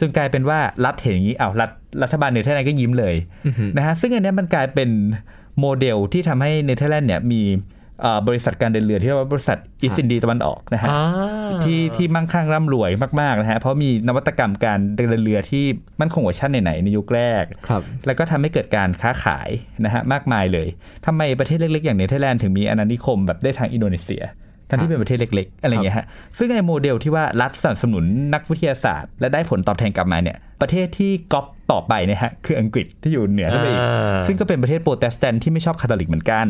จนกลายเป็นว่ารัฐเห็นอย่างนี้เอารัฐรัฐบาลเนเธอร์แลนด์ก็ยิ้มเลยนะฮะซึ่งอันนี้มันกลายเป็นโมเดลที่ทำให้เนเธอร์แลนด์เนี่ยมีบริษัทการเดินเรือ ที่เรียกว่าบริษัทอิสินดีตะวันออกนะฮะที่ที่มั่งคั่งร่ำรวยมากๆนะฮะเพราะมีนวัตกรรมการเดินเรือ ที่มั่นคงกว่าชาติไหนๆ ในยุคแรก แล้วก็ทำให้เกิดการค้าขายนะฮะมากมายเลยทำไมประเทศเล็กๆ อย่างเนเธอร์แลนด์ถึงมีอาณานิคม แบบได้ทางอินโดนีเซียทั้งที่เป็นประเทศเล็กๆอะไรเงี้ยฮะซึ่งไอ้โมเดลที่ว่ารัฐสนับสนุนนักวิทยาศาสตร์และได้ผลตอบแทนกลับมาเนี่ยประเทศที่ก๊อปต่อไปนะฮะคืออังกฤษที่อยู่เหนือขึ้นไปอีกซึ่งก็เป็นประเทศโปรเตสแตนต์ที่ไม่ชอบคาทอลิกเหมือนกัน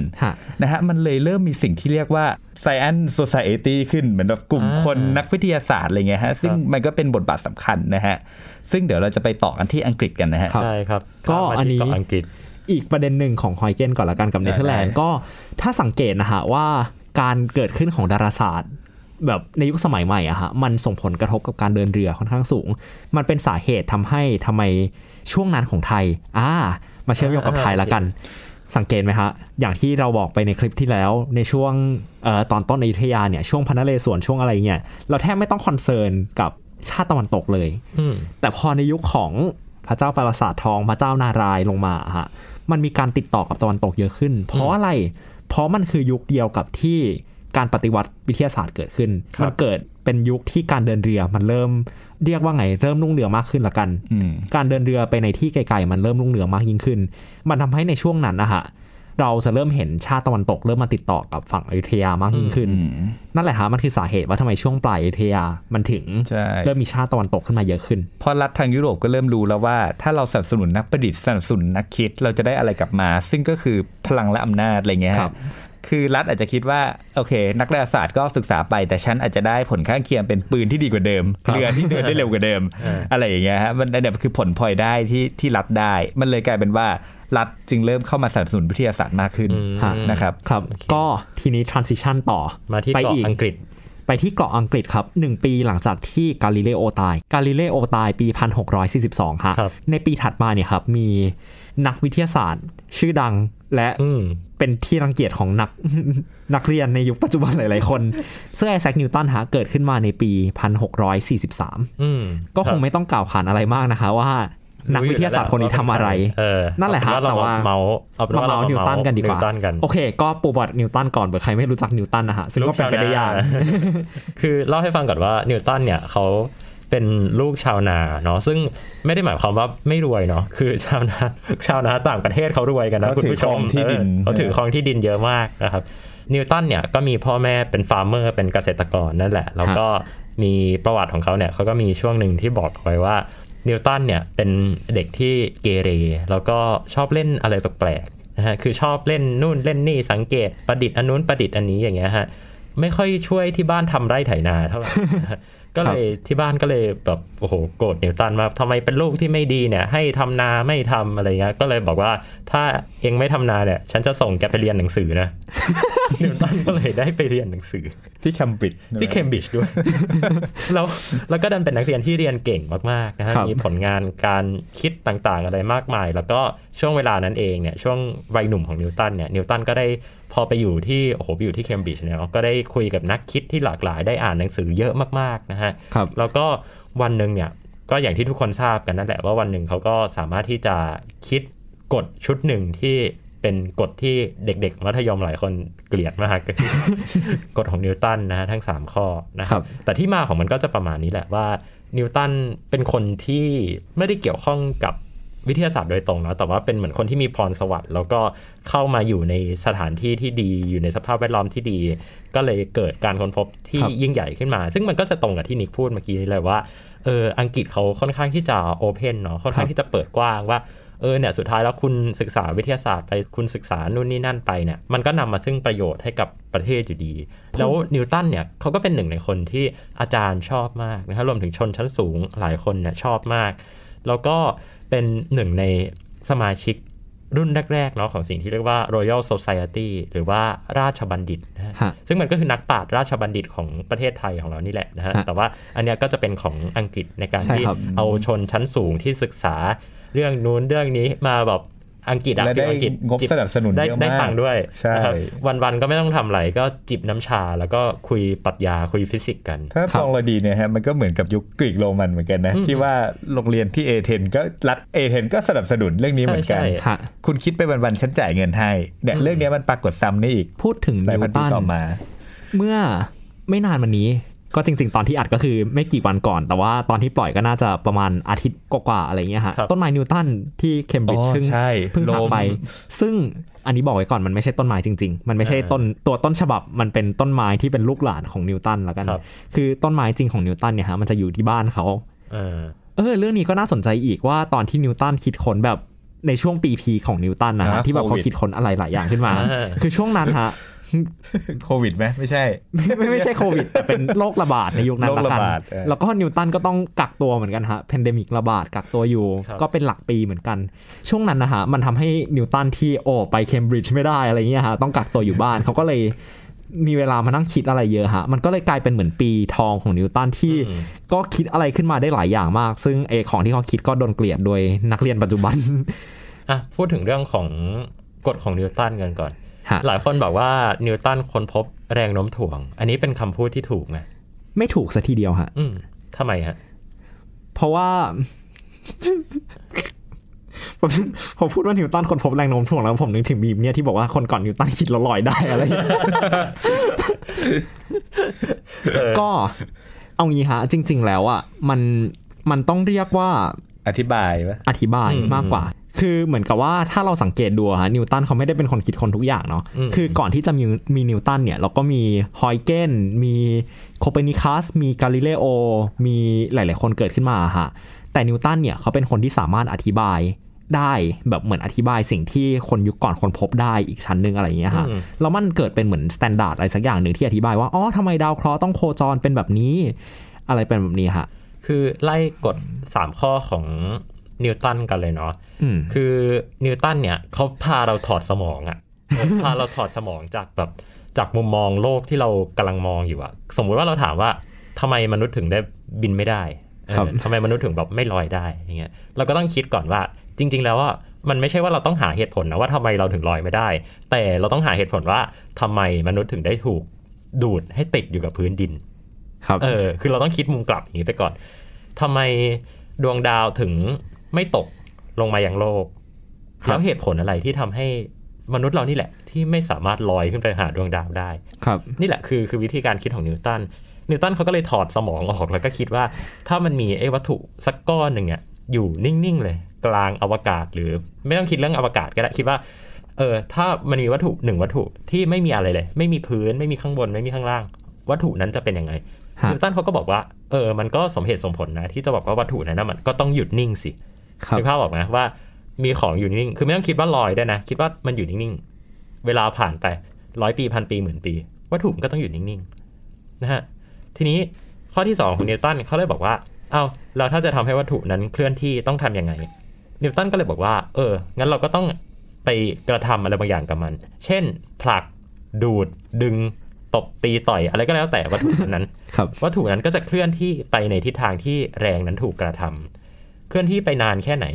นะฮะมันเลยเริ่มมีสิ่งที่เรียกว่า Science Society ขึ้นเหมือนแบบกลุ่มคนนักวิทยาศาสตร์อะไรเงี้ยฮะซึ่งมันก็เป็นบทบาทสำคัญนะฮะซึ่งเดี๋ยวเราจะไปต่อกันที่อังกฤษกันนะฮะใช่ครับ ก็อันนี้อังกฤษอีกประเด็นหนึ่งของฮอยเกนก่อนละกันกับเนเธอร์แลนด์ก็ ถ้าสังเกตนะฮะว่า การเกิดขึ้นของดาราศาสตร์แบบในยุคสมัยใหม่อะฮะมันส่งผลกระทบกับการเดินเรือค่อนข้างสูง มันเป็นสาเหตุทำให้ทำไมช่วงนั้นของไทย อ่า มาเชื่อมโยงกับไทยละกัน สังเกตไหมฮะ อย่างที่เราบอกไปในคลิปที่แล้ว ในช่วงออตอนต้นอยุธยาเนี่ย ช่วงพนเรศวรช่วงอะไรเนี่ยเราแทบไม่ต้องคอนเซิร์นกับชาติตะวันตกเลย แต่พอในยุคของพระเจ้าปราสาททองพระเจ้านารายลงมาฮะ มันมีการติดต่อกับตะวันตกเยอะขึ้น เพราะอะไร เพราะมันคือยุคเดียวกับที่การปฏิวัติวิทยาศาสตร์เกิดขึ้น มันเกิดเป็นยุคที่การเดินเรือมันเริ่มเรียกว่าไงเริ่มรุ่งเรืองมากขึ้นละกัน การเดินเรือไปในที่ไกลๆมันเริ่มรุ่งเรืองมากยิ่งขึ้น มันทำให้ในช่วงนั้นนะฮะเราจะเริ่มเห็นชาติตะวันตก เริ่มมาติดต่อกับฝั่งอยุธยามากยิ่งขึ้น นั่นแหละฮะมันคือสาเหตุว่าทำไมช่วงปลายอยุธยามันถึง เริ่มมีชาติตะวันตกขึ้นมาเยอะขึ้นเพราะรัฐทางยุโรปก็เริ่มรู้แล้วว่าถ้าเราสนับสนุนนักประดิษฐ์สนับสนุนนักคิดเราจะได้อะไรกลับมา ซึ่งก็คือพลังและอำนาจอะไรเงี้ยคือรัฐอาจจะคิดว่าโอเค นักดาราศาสตร์ก็ศึกษาไปแต่ฉันอาจจะได้ผลข้างเคียงเป็นปืนที่ดีกว่าเดิมเรือที่เดินได้เร็วกว่าเดิม อะไรอย่างเงี้ยฮะมันเนี่ยคือผลพลอยได้ที่ที่รัฐได้ มันเลยกลายเป็นว่า รัฐจึงเริ่มเข้ามาสนับสนุนวิทยาศาสตร์มากขึ้นนะครับครับ ก็ทีนี้ transition ต่อ มาที่เกาะอังกฤษ ไปที่เกาะอังกฤษครับ 1 ปีหลังจากที่กาลิเลโอตายกาลิเลโอตายปี1642ค่ะในปีถัดมาเนี่ยครับมีนักวิทยาศาสตร์ ชื่อดัง และเป็นที่รังเกียจของนักนักเรียนในยุคปัจจุบันหลายๆ คนเซื้อไอแซคนิวตันฮะเกิดขึ้นมาในปี 1643ก็คงไม่ต้องกล่าวขานอะไรมากนะคะว่า นักวิทยาศาสตร์คนนี้ทำอะไร นั่นแหละฮะแต่ว่าเมาเอาเป็นาส์นิวตันกันดีกว่า โอเค ก็ปูบอดนิวตันก่อนเผื่อใครไม่รู้จักนิวตันนะฮะซึ่งก็เป็นไปได้ยากคือ เล่าให้ฟังก่อนว่านิวตันเนี่ยเขาเป็นลูกชาวนาเนาะซึ่งไม่ได้หมายความว่าไม่รวยเนาะคือชาวนาชาวนาต่างประเทศเขารวยกันนะคุณผู้ชมเขาถือครองที่ดินเยอะมากนะครับนิวตันเนี่ยก็มีพ่อแม่เป็นฟาร์มเมอร์ เป็นเกษตรกรนั่นแหละแล้วก็มีประวัติของเขาเนี่ยเขาก็มีช่วงหนึ่งที่บอกไว้ว่า นิวตันเนี่ยเป็นเด็กที่เกเรแล้วก็ชอบเล่นอะไรแปลกๆนะฮะคือชอบเล่นนู่นเล่นนี่สังเกตประดิษฐ์อันนู้นประดิษฐ์อันนี้อย่างเงี้ยฮะ ไม่ค่อยช่วยที่บ้านทำไร่ไถนาเท่าไหร่ก็เลยที่บ้านก็เลยแบบโอ้โหโกรธนิวตันมาทำไมเป็นลูกที่ไม่ดีเนี่ยให้ทำนาไม่ทำอะไรเงี้ยก็เลยบอกว่าถ้าเองไม่ทำนาเนี่ยฉันจะส่งแกไปเรียนหนังสือนะนิวตันก็เลยได้ไปเรียนหนังสือที่เคมบริดจ์ที่เคมบริดจ์ด้วยแล้วแล้วก็ดันเป็นนักเรียนที่เรียนเก่งมากๆนะฮะมีผลงานการคิดต่างๆ อะไรมากมาย แล้วก็ช่วงเวลานั้นเองเนี่ยช่วงวัยหนุ่มของนิวตันเนี่ยนิวตันก็ได้พอไปอยู่ที่โอ้โหไปอยู่ที่เคมบริดจ์เนี่ยเาก็ได้คุยกับนักคิดที่หลากหลายได้อ่านหนังสือเยอะมากๆนะฮะครับแล้วก็วันหนึ่งเนี่ยก็อย่างที่ทุกคนทราบกันนั่นแหละว่าวันหนึ่งเขาก็สามารถที่จะคิดกฎชุดหนึ่งที่เป็นกฎที่เด็กๆมัธยมหลายคนเกลียดมากกฎของนิวตันนะฮะทั้ง 3 ข้อนะครับแต่ที่มาของมันก็จะประมาณนี้แหละว่านิวตันเป็นคนที่ไม่ได้เกี่ยวข้องกับวิทยาศาสตร์โดยตรงเนาะแต่ว่าเป็นเหมือนคนที่มีพรสวรรค์แล้วก็เข้ามาอยู่ในสถานที่ที่ดี อยู่ในสภาพแวดล้อมที่ดี ก็เลยเกิดการค้นพบที่ยิ่งใหญ่ขึ้นมา ซึ่งมันก็จะตรงกับที่นิกพูดเมื่อกี้นี้เลยว่า เออ อังกฤษเขาค่อนข้างที่จะโอเพนเนาะ ค่อนข้างที่จะเปิดกว้างว่า เออ เนี่ย สุดท้ายแล้วคุณศึกษาวิทยาศาสตร์ไป คุณศึกษานู่นนี่นั่นไปเนี่ย มันก็นำมาซึ่งประโยชน์ให้กับประเทศอยู่ดี แล้วนิวตันเนี่ยเขาก็เป็นหนึ่งในคนที่อาจารย์ชอบมากนะครับรวมถึงชนชั้นสูงหลายคนเนี่ยชอบมากแล้วก็เป็นหนึ่งในสมาชิกรุ่นแรกๆเนาะของสิ่งที่เรียกว่า Royal Society หรือว่าราชบัณฑิตนะฮะซึ่งมันก็คือนักปราชญ์ราชบัณฑิตของประเทศไทยของเรานี่แหละนะฮะแต่ว่าอันเนี้ยก็จะเป็นของอังกฤษในการที่เอาชนชั้นสูงที่ศึกษาเรื่องนู้นเรื่องนี้มาแบบอังกฤษอะฟิลอังกฤษงบสนับสนุนได้ได้ตังค์ด้วยใช่วันวันก็ไม่ต้องทำอะไรก็จิบน้ำชาแล้วก็คุยปรัชญาคุยฟิสิกส์กันถ้าพองเราดีเนี่ยฮะมันก็เหมือนกับยุคกรีกโรมันเหมือนกัน นะ ที่ว่าโรงเรียนที่เอเธนก็รัฐเอเธนก็สนับสนุนเรื่องนี้เหมือนกันคุณคิดไปวันวันฉันจ่ายเงินให้เนี่ยเรื่องนี้มันปรากฏซ้ำนี่อีก พูดถึงนิวตันต่อมาเมื่อไม่นานมานี้ก็จริงๆตอนที่อัดก็คือไม่กี่วันก่อนแต่ว่าตอนที่ปล่อยก็น่าจะประมาณอาทิตย์กว่าๆอะไรเงี้ยฮะต้นไม้นิวตันที่เคมบริดจ์เพิ่งเพิ่งทำไป ซึ่งอันนี้บอกไว้ก่อน มันไม่ใช่ต้นไม้จริงๆ มันไม่ใช่ต้นตัวต้นฉบับมันเป็นต้นไม้ที่เป็นลูกหลานของนิวตันแล้วกันคือต้นไม้จริงของนิวตันเนี่ยฮะมันจะอยู่ที่บ้านเขาเออเรื่องนี้ก็น่าสนใจอีกว่าตอนที่นิวตันคิดค้นแบบในช่วงปีพีของนิวตันนะฮะที่แบบเขาคิดค้นอะไรหลายอย่างขึ้นมาคือช่วงนั้นฮะโควิดไหมไม่ใช่ ไม่ไม่ใช่โควิดแต่เป็นโรคระบาดในยุคนั้นละกันแล้วก็นิวตันก็ต้องกักตัวเหมือนกันฮะเพนเดมิกระบาดกักตัวอยู่ ก็เป็นหลักปีเหมือนกัน ช่วงนั้นนะฮะมันทำให้นิวตันที่โอไปเคมบริดจ์ไม่ได้อะไรเงี้ยฮะต้องกักตัวอยู่บ้านเขาก็เลย มีเวลามานั่งคิดอะไรเยอะฮะมันก็เลยกลายเป็นเหมือนปีทองของนิวตันที่ ก็คิดอะไรขึ้นมาได้หลายอย่างมากซึ่งเอของที่เขาคิดก็โดนเกลียดโดยนักเรียนปัจจุบันอ่ะพูดถึงเรื่องของกฎของนิวตันกันก่อนหลายคนบอกว่านิวตันค้นพบแรงโน้มถ่วง อันนี้เป็นคำพูดที่ถูกไหมไม่ถูกสัทีเดียวฮะอืททำไมฮะเพราะว่าผมผมพูดว่านิวตันค้นพบแรงโน้มถ่วง แล้วผมนึกถึงมีมเนี่ยที่บอกว่าคนก่อนนิวตันคิดแล้วลอยได้อะไรก็เอางี้ฮะ จริงๆ แล้วอ่ะมันมันต้องเรียกว่าอธิบายหะอธิบายมากกว่าคือเหมือนกับว่าถ้าเราสังเกตดูฮะนิวตันเขาไม่ได้เป็นคนคิดคนทุกอย่างเนาะคือก่อนที่จะมีมีนิวตันเนี่ยเราก็มีฮอยเกน มีโคเปนิคัส มีกาลิเลโอ มีหลายๆคนเกิดขึ้นมาฮะแต่นิวตันเนี่ยเขาเป็นคนที่สามารถอธิบายได้แบบเหมือนอธิบายสิ่งที่คนยุคก่อนคนพบได้อีกชั้นหนึ่งอะไรอย่างเงี้ยฮะแล้วมันเกิดเป็นเหมือนสแตนดาร์ดอะไรสักอย่างหนึ่งที่อธิบายว่าอ๋อทำไมดาวเคราะห์ต้องโคจรเป็นแบบนี้อะไรเป็นแบบนี้ฮะคือไล่กฎ3ข้อของนิวตันกันเลยเนาะคือนิวตันเนี่ยเขาพาเราถอดสมองอะพาเราถอดสมองจากแบบจากมุมมองโลกที่เรากำลังมองอยู่อะสมมุติว่าเราถามว่าทำไมมนุษย์ถึงได้บินไม่ได้ทำไมมนุษย์ถึงแบบไม่ลอยได้ อย่างเงี้ย เราก็ต้องคิดก่อนว่า จริง ๆ แล้วว่า มันไม่ใช่ว่าเราต้องหาเหตุผลนะว่าทำไมเราถึงลอยไม่ได้ แต่เราต้องหาเหตุผลว่าทำไมมนุษย์ถึงได้ถูกดูดให้ติดอยู่กับพื้นดิน ครับ เออ คือเราต้องคิดมุมกลับอย่างนี้ไปก่อนทำไมดวงดาวถึงไม่ตกลงมาอย่างโลก แล้วเหตุผลอะไรที่ทำให้มนุษย์เรานี่แหละ ที่ไม่สามารถลอยขึ้นไปหาดวงดาวได้ ครับ นี่แหละ คือ คือวิธีการคิดของนิวตัน นิวตันเขาก็เลยถอดสมองออกแล้วก็คิดว่า ถ้ามันมีไอ้วัตถุสักก้อนหนึ่งอะอยู่นิ่ง ๆ เลย กลางอวกาศหรือไม่ต้องคิดเรื่องอวกาศก็ได้คิดว่าเออถ้ามันมีวัตถุหนึ่งวัตถุที่ไม่มีอะไรเลย ไม่มีพื้นไม่มีข้างบนไม่มีข้างล่าง วัตถุนั้นจะเป็นยังไง นิวตันเขาก็บอกว่าเออมันก็สมเหตุสมผลนะที่จะบอกว่าวัตถุนั้นนะมันก็ต้องหยุดนิ่งสิคึกภาพบอกนะว่ามีของอยู่นิ่งคือไม่ต้องคิดว่าลอยได้นะ คิดว่ามันอยู่นิ่งๆ เวลาผ่านไปร้อยปีพันปีหมื่นปีวัตถุก็ต้องอยู่นิ่งๆนะฮะ ทีนี้ข้อที่ 2 ของนิวตันเขาเลยบอกว่าเอา้าเราถ้าจะทำให้วัตถุนั้นเคลื่อนที่ต้องทํำยังไงนิวตันก็เลยบอกว่า เอองั้นเราก็ต้องไปกระทำอะไรบางอย่างกับมัน เช่น ผลักดูดดึงตบตีต่อยอะไรก็แล้วแต่วัตถุนั้นวัตถุนั้นก็จะเคลื่อนที่ไปในทิศทางที่แรงนั้นถูกกระทำเคลื่อนที่ไปนานแค่ไหน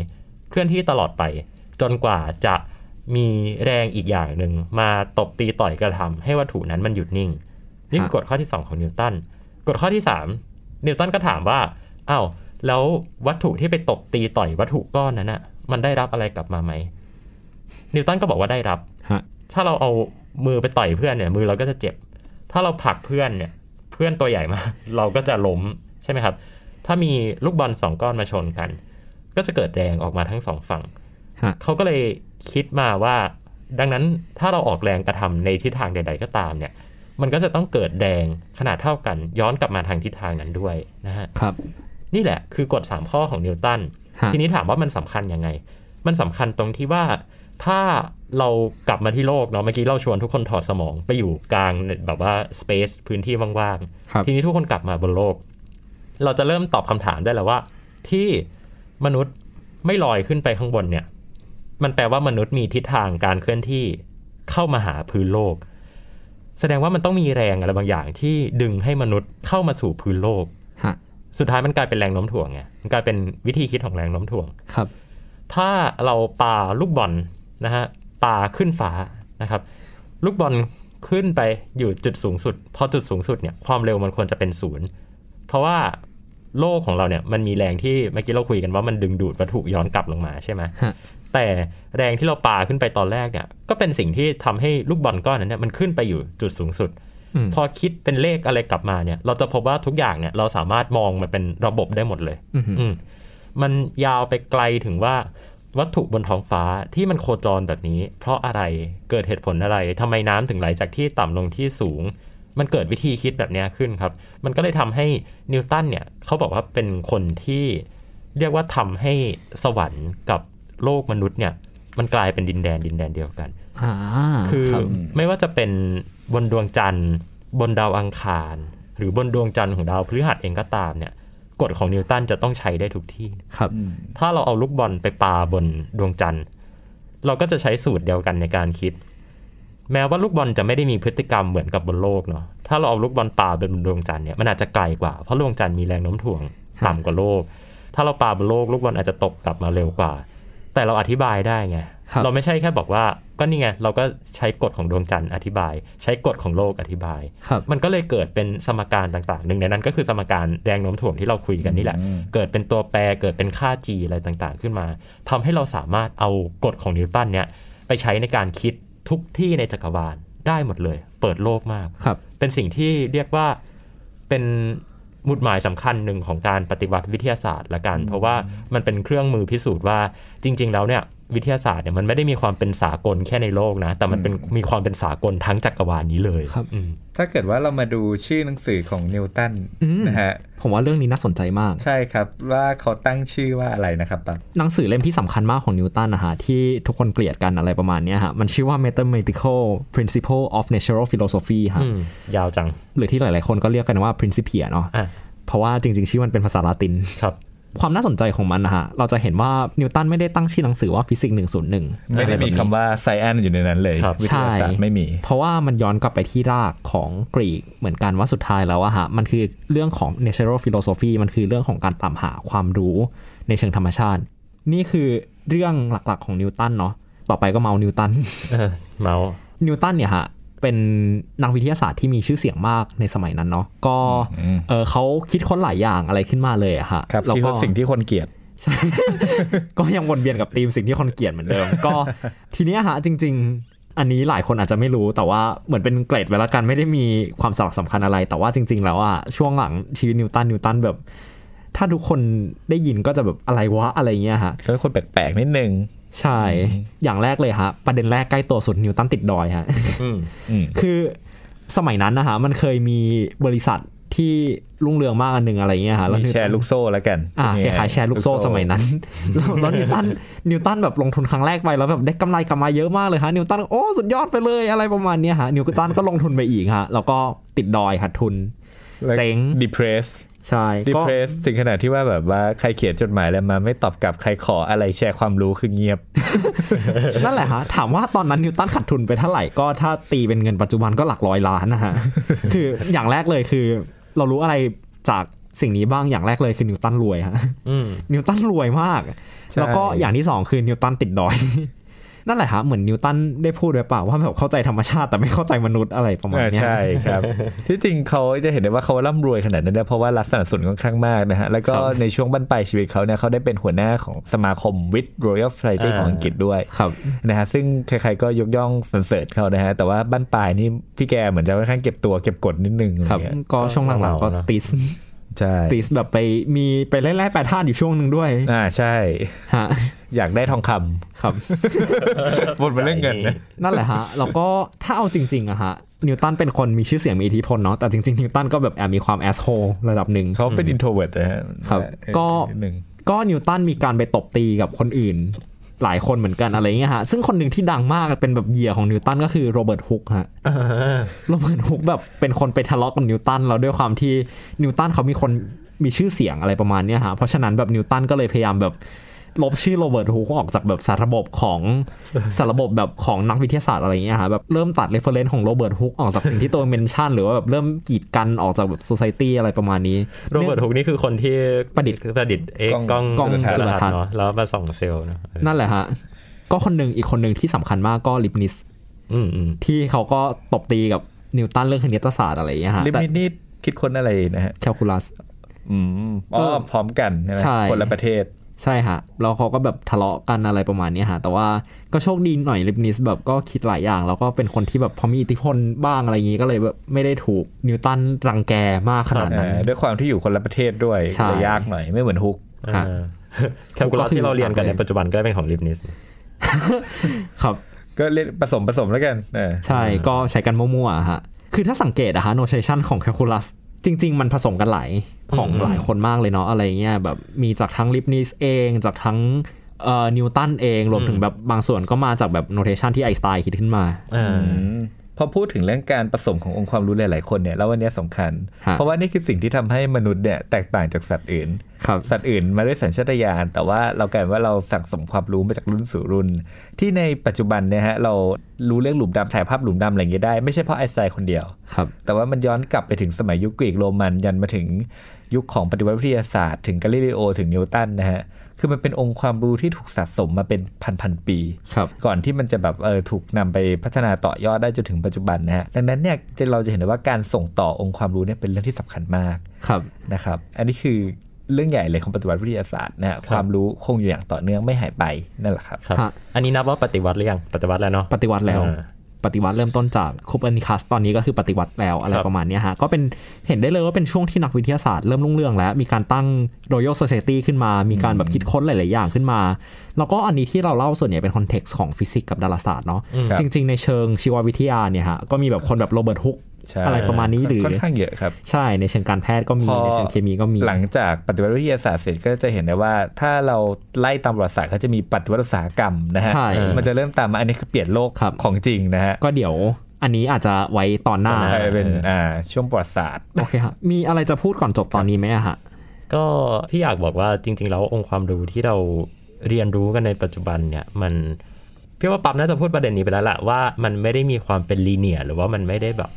เคลื่อนที่ตลอดไป จนกว่าจะมีแรงอีกอย่างหนึ่งมาตบตีต่อยกระทำให้วัตถุนั้นมันหยุดนิ่งนี่กฎข้อที่ 2 ของนิวตันกฎข้อที่3นิวตันก็ถามว่าอา้าว แล้ววัตถุที่ไปตบตีต่อยวัตถุก้อนนั้นอะมันได้รับอะไรกลับมาไหม นิวตันก็บอกว่าได้รับถ้าเราเอามือไปต่อยเพื่อนเนี่ย มือเราก็จะเจ็บ ถ้าเราผลักเพื่อนเนี่ย เพื่อนตัวใหญ่มาก เราก็จะล้มใช่ไหมครับ ถ้ามีลูกบอลสองก้อนมาชนกันก็จะเกิดแรงออกมาทั้งสองฝั่ง เขาก็เลยคิดมาว่าดังนั้นถ้าเราออกแรงกระทำในทิศทางใดๆก็ตามเนี่ย มันก็จะต้องเกิดแรงขนาดเท่ากันย้อนกลับมาทางทิศทางนั้นด้วยนะฮะ ครับ นี่แหละคือกฎ3ข้อของนิวตันทีนี้ถามว่ามันสำคัญยังไง มันสำคัญตรงที่ว่าถ้าเรากลับมาที่โลกเนาะเมื่อกี้เราชวนทุกคนถอดสมอง ไปอยู่กลางแบบว่าสเปซพื้นที่ว่างๆทีนี้ทุกคนกลับมาบนโลก เราจะเริ่มตอบคำถามได้แล้วว่า ที่มนุษย์ไม่ลอยขึ้นไปข้างบนเนี่ย มันแปลว่ามนุษย์มีทิศทางการเคลื่อนที่เข้ามาหาพื้นโลก แสดงว่ามันต้องมีแรงอะไรบางอย่างที่ดึงให้มนุษย์เข้ามาสู่พื้นโลกสุดท้ายมันกลายเป็นแรงโน้มถ่วงไงมันกลายเป็นวิธีคิดของแรงโน้มถ่วงครับถ้าเราปาลูกบอลนะฮะปาขึ้นฟ้านะครับ ลูกบอลขึ้นไปอยู่จุดสูงสุดพอจุดสูงสุดเนี่ยความเร็วมันควรจะเป็นศูนย์เพราะว่าโลกของเราเนี่ยมันมีแรงที่เมื่อกี้เราคุยกันว่ามันดึงดูดวัตถุย้อนกลับลงมาใช่ไหมแต่แรงที่เราปาขึ้นไปตอนแรกเนี่ยก็เป็นสิ่งที่ทำให้ลูกบอลก้อนนั้นเนี่ยมันขึ้นไปอยู่จุดสูงสุดพอคิดเป็นเลขอะไรกลับมาเนี่ย เราจะพบว่าทุกอย่างเนี่ยเราสามารถมองมันเป็นระบบได้หมดเลย อืมันยาวไปไกลถึงว่าวัตถุบนท้องฟ้าที่มันโคจรแบบนี้ เพราะอะไรเกิดเหตุผลอะไรทำไมน้ำถึงไหลจากที่ต่ำลงที่สูงมันเกิดวิธีคิดแบบนี้ขึ้นครับ มันก็เลยทำให้นิวตันเนี่ยเขาบอกว่าเป็นคนที่เรียกว่าทำให้สวรรค์กับโลกมนุษย์เนี่ย มันกลายเป็นดินแดนดินแดนเดียวกัน คือไม่ว่าจะเป็นบนดวงจันทร์ บนดาวอังคาร หรือบนดวงจันทร์ของดาวพฤหัสเองก็ตามเนี่ยกฎของนิวตันจะต้องใช้ได้ทุกที่ครับ ถ้าเราเอาลูกบอลไปปาบนดวงจันทร์เราก็จะใช้สูตรเดียวกันในการคิดแม้ว่า ลูกบอลจะไม่ได้มีพฤติกรรมเหมือนกับบนโลกเนาะ ถ้าเราเอาลูกบอลป่าเป็นดวงจันทร์เนี่ยมันอาจจะไกลกว่า เพราะดวงจันทร์มีแรงโน้มถ่วงต่ำกว่าโลก ถ้าเราป่าบนโลกลูกบอลอาจจะตกกลับมาเร็วกว่า แต่เราอธิบายได้ไง เราไม่ใช่แค่บอกว่าก็นี่ไงเราก็ใช้กฎของดวงจันทร์อธิบาย ใช้กฎของโลกอธิบาย มันก็เลยเกิดเป็นสมการต่างๆหนึ่งในนั้นก็คือสมการแรงโน้มถ่วงที่เราคุยกันนี่แหละ เกิดเป็นตัวแปรเกิดเป็นค่า g อะไรต่างๆ ขึ้นมา ทำให้เราสามารถเอากฎของนิวตันเนี่ยไปใช้ในการคิดทุกที่ในจักรวาลได้หมดเลย เปิดโลกมากครับเป็นสิ่งที่เรียกว่าเป็นมุดหมายสำคัญหนึ่งของการปฏิวัติวิทยาศาสตร์ละกัน เพราะว่ามันเป็นเครื่องมือพิสูจน์ว่าจริงๆแล้วเนี่ยวิทยาศาสตร์เนี่ยมันไม่ได้มีความเป็นสากลแค่ในโลกนะ แต่มันเป็นมีความเป็นสากลทั้งจักรวาลนี้เลยครับถ้าเกิดว่าเรามาดูชื่อหนังสือของนิวตันนะฮะ ผมว่าเรื่องนี้น่าสนใจมาก ใช่ครับ ว่าเขาตั้งชื่อว่าอะไรนะครับปั๊บหนังสือเล่มที่สำคัญมากของนิวตันนะฮะที่ทุกคนเกลียดกันอะไรประมาณนี้ฮะ มันชื่อว่า mathematical principle of natural philosophy ฮะยาวจังหรือที่หลายๆคนก็เรียกกันว่า principia เนาะเพราะว่าจริง ๆ ชื่อมันเป็นภาษาละตินครับความน่าสนใจของมันนะฮะ เราจะเห็นว่านิวตันไม่ได้ตั้งชื่อหนังสือว่าฟิสิกส์หนึ่งศูนย์หนึ่งไม่ได้มีคำว่าไซแอนอยู่ในนั้นเลย วิทยาศาสตร์ไม่มี เพราะว่ามันย้อนกลับไปที่รากของกรีกเหมือนกันว่าสุดท้ายแล้วอะฮะ มันคือเรื่องของ natural philosophy มันคือเรื่องของการตามหาความรู้ในเชิงธรรมชาติ นี่คือเรื่องหลักๆของนิวตันเนาะต่อไปก็เมานิวตันเมานิวตันเนี่ยฮะเป็นนักวิทยาศาสตร์ที่มีชื่อเสียงมากในสมัยนั้นเนาะก็เออเขาคิดค้นหลายอย่างอะไรขึ้นมาเลยอะฮะค่ะแล้วก็สิ่งที่คนเกลียดก็ยังวนเวียนกับธีมสิ่งที่คนเกลียดเหมือนเดิมก็ ทีนี้ฮะจริง ๆ อันนี้หลายคนอาจจะไม่รู้ แต่ว่าเหมือนเป็นเกรดไวแลวกันไม่ได้มีความสลักสำคัญอะไร แต่ว่าจริงๆ แล้วอะช่วงหลังชีวิตนิวตันนิวตันแบบถ้าทุกคนได้ยินก็จะแบบอะไรวะอะไรเงี้ยฮะก็คนแปลกๆนิดนึงใช่ อย่างแรกเลยฮะ ประเด็นแรกใกล้ตัวสุดนิวตันติดดอยฮะคือสมัยนั้นนะฮะมันเคยมีบริษัทที่รุ่งเรืองมากอันหนึ่งอะไรเงี้ยฮะแล้วแชร์ลูกโซ่แล้วกันอ่าคลขายแชร์ลูกโซ่สมัยนั้นแล้วนิวตันนิวตันแบบลงทุนครั้งแรกไป แล้วแบบได้กำไรกลับมาเยอะมากเลยฮะนิวตันโอ้สุดยอดไปเลยอะไรประมาณเนี้ยฮะนิวตันก็ลงทุนไปอีกฮะแล้วก็ติดดอยขาดทุนเจ๊ง depressed ใช่ดิเพรสถึงขนาดที่ว่าแบบว่าใครเขียนจดหมายแล้วมา ไม่ตอบกลับใครขออะไรแชร์ความรู้คือเงียบนั่นแหละฮะถามว่าตอนนั้นนิวตันขาดทุนไปเท่าไหร่ก็ถ้าตีเป็นเงินปัจจุบันก็หลักร้อยล้านนะฮะคืออย่างแรกเลยคือ เรารู้อะไรจากสิ่งนี้บ้างอย่างแรกเลยคือนิวตันรวยฮะนิวตันรวยมาก แล้วก็อย่างที่สองคือนิวตันติดดอยนั่นแหละฮะเหมือนนิวตันได้พูดไว้เปล่าว่าแบบเข้าใจธรรมชาติแต่ไม่เข้าใจมนุษย์อะไรประมาณนี้ใช่ครับ ที่จริงเขาจะเห็นได้ว่าเขาร่ำรวยขนาดนั้นเนี่ยเพราะว่ารัฐสนับสนุนค่อนข้างมากนะฮะแล้วก็ในช่วงบั้นปลายชีวิตเขาเนี่ยเขาได้เป็นหัวหน้าของสมาคมวิทย์รอยัลไซต์ของอังกฤษด้วยนะฮะซึ่งใครๆก็ยกย่องสรรเสริญเขานะฮะแต่ว่าบั้นปลายนี่พี่แกเหมือนจะค่อนข้างเก็บตัวเก็บกดนิดนึงครับ ก็ช่วงหลังๆก็ติสใช่ติสแบบไปมีไปแล่แร่แปรธาตุอยู่ช่วงหนึ่งด้วย อ่าใช่ฮะอยากได้ทองคำครับหมดเปนเรื่องเงินนั่นแหละฮะ แล้วก็ถ้าเอาจริงๆอะฮะ นิวตันเป็นคนมีชื่อเสียงมีอิทธิพลเนาะ แต่จริงๆนิวตันก็แบบแอบมีความแอสโฮระดับหนึ่ง เขาเป็นอินโทรเวิร์ดนะครับ ก็ ก็นิวตันมีการไปตบตีกับคนอื่น หลายคนเหมือนกันอะไรเงี้ยฮะ ซึ่งคนหนึ่งที่ดังมากเป็นแบบเหยื่อของนิวตันก็คือโรเบิร์ตฮุกฮะ โรเบิร์ตฮุกแบบเป็นคนไปทะเลาะกับนิวตันแล้วด้วยความที่นิวตันเขามีคนมีชื่อเสียงอะไรประมาณเนี้ยฮะ เพราะฉะนั้นแบบนิวตันก็เลยพยายามแบบลบชื่อโรเบิร์ตฮุกออกจากแบบสารระบบของสารระบบแบบของนักวิทยาศาสตร์อะไรเงี้ยครับแบบเริ่มตัดเรฟเฟอเรนซ์ของโรเบิร์ตฮุกออกจากสิ่งที่ตัวเมนชั่น หรือว่าแบบเริ่มกีดกันออกจากแบบสังคมอะไรประมาณนี้โรเบิร์ตฮุกนี่คือคนที่ประดิษฐ์ประดิษฐ์เอ็กกล้องกล้องจุลทรรศน์เนาะแล้วมาส่องเซลล์ นั่นแหละฮะ ก็คนหนึ่งอีกคนหนึ่งที่สำคัญมากก็ลิบนิสที่เขาก็ตบตีกับนิวตันเรื่องคณิตศาสตร์อะไรอย่างเงี้ยฮะลิบนิสนี่คิดค้นอะไรนะฮะแคลคูลัสอ๋อพร้อมกันใช่ไหมคนละประเทศใช่ฮะแล้วเขาก็แบบทะเลาะกันอะไรประมาณนี้ฮะ แต่ว่าก็โชคดีหน่อยลิบนิสแบบก็คิดหลายอย่าง แล้วก็เป็นคนที่แบบพอมีอิทธิพลบ้างอะไรอย่างนี้ ก็เลยแบบไม่ได้ถูกนิวตันรังแกมากขนาดนั้นด้วยความที่อยู่คนละประเทศด้วยเลยยากหน่อยไม่เหมือนฮุกแคลคูลัสที่เราเรียนกันในปัจจุบันก็เป็นของลิบนิสครับ ก็เนผสมผสมแล้วกันใช่ก็ใช้กันมั่วๆ ฮะคือถ้าสังเกตอะฮะโนเทชันของแคลคูลัสจริงๆ มันผสมกันหลาย ของหลายคนมากเลยเนาะอะไรเงี้ยแบบมีจากทั้งลิปนิสเองจากทั้งเอ่อนิวตันเองรวมถึงแบบบางส่วนก็มาจากแบบโนเทชันที่ไอสไตล์คิดขึ้นมาพอพูดถึงเรื่องการผสมขององค์ความรู้หลายๆคนเนี่ยแล้ววันนี้สำคัญ เพราะว่านี่คือสิ่งที่ทำให้มนุษย์เนี่ยแตกต่างจากสัตว์อื่นสัตว์อื่น มาด้วยสัญชาตญาณแต่ว่าเรากลายว่าเราสั่งสมความรู้มาจากรุ่นสู่รุ่น ที่ในปัจจุบันเนี่ยฮะเรารู้เรื่องหลุมดำถ่ายภาพหลุมดำอะไรอย่างเงี้ยได้ไม่ใช่เพราะไอซ์ไซคนเดียวครับแต่ว่ามันย้อนกลับไปถึงสมัยยุคกรีกโรมัน ยันมาถึงยุคของปฏิวัติวิทยาศาสตร์ถึงกาลิเลโอ ถึงนิวตันนะฮะคือมันเป็นองค์ความรู้ที่ถูกสะสมมาเป็นพันๆปีก่อนที่มันจะแบบเออถูกนำไปพัฒนาต่อยอดได้จนถึงปัจจุบันนะฮะดังนั้นเนี่ยเราจะเห็นได้ว่าการส่งต่อองค์ความรู้เนี่ยเป็นเรื่องที่สำคัญมากนะครับ อันนี้คือเรื่องใหญ่เลยของปฏิวัติวิทยาศาสตร์นะคความรู้คงอยู่อย่างต่อเนื่องไม่หายไปนั่นแหละครับอันนี้นับว่าปฏิวัติหรือยังปฏิวัติแล้วเนาะปฏิวัติแล้วปฏิวัติเริ่มต้นจากคูเปอร์นิคัสตอนนี้ก็คือปฏิวัติแล้วอะไรประมาณนี้ฮะก็เป็นเห็นได้เลยว่าเป็นช่วงที่นักวิทยาศาสตร์เริ่มรุ่งเรือง แล้วมีการตั้งรอยัล s ซ c i ตี y ขึ้นมามีการแบบคิดค้นหลายๆอย่างขึ้นมาแล้วก็อันนี้ที่เราเล่าส่วนใหญ่เป็นคอนเท็กซ์ของฟิสิกส์กับดาราศาสตร์เนาะจริงๆในเชิงชีววิทยาเนี่ยฮะก็มีแบบคนแบบโรเบิร์ตฮุก อะไรประมาณนี้หรือค่อนข้างเยอะครับ ใช่ในเชิงการแพทย์ก็มี ในเชิงเคมีก็มี หลังจากปฏิวัติวิทยาศาสตร์เสร็จก็จะเห็นได้ว่า ถ้าเราไล่ตามประวัติศาสตร์เขาจะมีปฏิวัติอุตสาหกรรมนะฮะมันจะเริ่มตามมา อันนี้คือเปลี่ยนโลกของจริงนะฮะก็เดี๋ยวอันนี้อาจจะไว้ตอนหน้าเป็นช่วงประวัติศาสตร์โอเคครับมีอะไรจะพูดก่อนจบตอนนี้ไหมฮะก็ที่อยากบอกว่าจริงๆแล้วองค์ความรู้ที่เราเรียนรู้กันในปัจจุบันเนี่ยมันพี่ว่าปั๊มน่าจะพูดประเด็นนี้ไปแล้วแหละว่ามันไม่ได้มีความเป็นลีเนียหรือว่ามันไม่ได้แบบ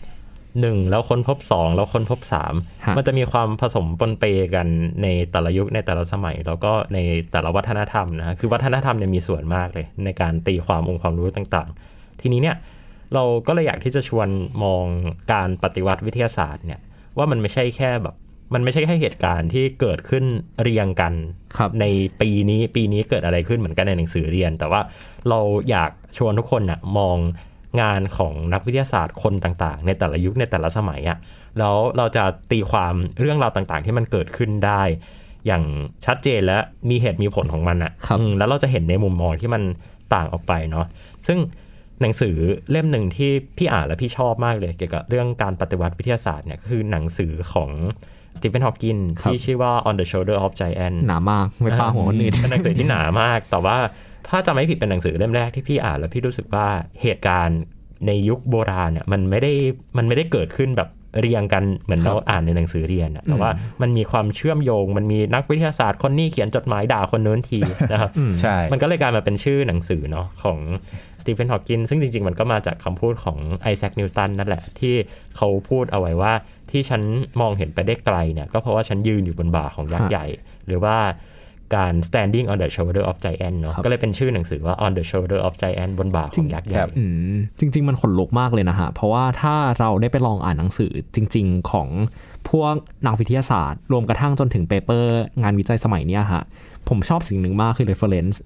หนึ่งแล้วคนพบสองแล้วคนพบสามมันจะมีความผสมปนเปกันในแต่ละยุค ในแต่ละสมัย แล้วก็ในแต่ละวัฒนธรรมนะคือวัฒนธรรมเนี่ยมีส่วนมากเลย ในการตีความองค์ความรู้ต่างๆ ทีนี้เนี่ยเราก็เลยอยากที่จะชวนมองการปฏิวัติวิทยาศาสตร์เนี่ยว่ามันไม่ใช่แค่แบบมันไม่ใช่แค่เหตุการณ์ที่เกิดขึ้นเรียงกันในปีนี้ ปีนี้เกิดอะไรขึ้นเหมือนกันในหนังสือเรียน แต่ว่าเราอยากชวนทุกคนนะมองงานของนักวิทยาศาสตร์คนต่าง ๆ ในแต่ละยุคในแต่ละสมัยอะ่ะแล้วเราจะตีความเรื่องราวต่าง ๆ ที่มันเกิดขึ้นได้ อย่างชัดเจนและมีเหตุมีผลของมันอะ่ะแล้วเราจะเห็นในมุมมองที่มันต่างออกไปเนาะ ซึ่งหนังสือเล่มหนึ่งที่พี่อ่านและพี่ชอบมากเลย เกี่ยวกับเรื่องการปฏิวัติวิทยาศาสตร์เนี่ยคือหนังสือของสตีเฟนฮอว์กินที่ชื่อว่า On the Shoulder of Giant หนามากไม่ป้าหัวคนอื่นเป็นหนังสือที่หนามาก แต่ว่าถ้าจะไม่ผิดเป็นหนังสือเล่มแรกที่พี่อ่านแล้วพี่รู้สึกว่าเหตุการณ์ในยุคโบราณเนี่ยมันไม่ได้มันไม่ได้เกิดขึ้นแบบเรียงกันเหมือนเราอ่านในหนังสือเรียน แต่ว่ามันมีความเชื่อมโยง มันมีนักวิทยาศาสตร์คนนี้เขียนจดหมายด่าคนนู้นทีนะครับใช่มันก็เลยกลายมาเป็นชื่อหนังสือเนาะของสตีเฟนฮอว์กินซึ่งจริง ๆ มันก็มาจากคำพูดของไอแซคนิวตันนั่นแหละที่เขาพูดเอาไว้ว่าที่ฉันมองเห็นไปได้ไกลเนี่ยก็เพราะว่าฉันยืนอยู่บนบ่าของยักษ์ใหญ่ หรือว่าการ standing on the shoulder of giant เนาะก็เลยเป็นชื่อหนังสือว่า on the shoulder of giant บนบ่าของยักษ์ใหญ่จริง ๆ มันขนลุกมากเลยนะฮะ เพราะว่าถ้าเราได้ไปลองอ่านหนังสือจริง ๆของพวกนักวิทยาศาสตร์ รวมกระทั่งจนถึงเปเปอร์งานวิจัยสมัยเนี้ยฮะผมชอบสิ่งหนึ่งมากคือ reference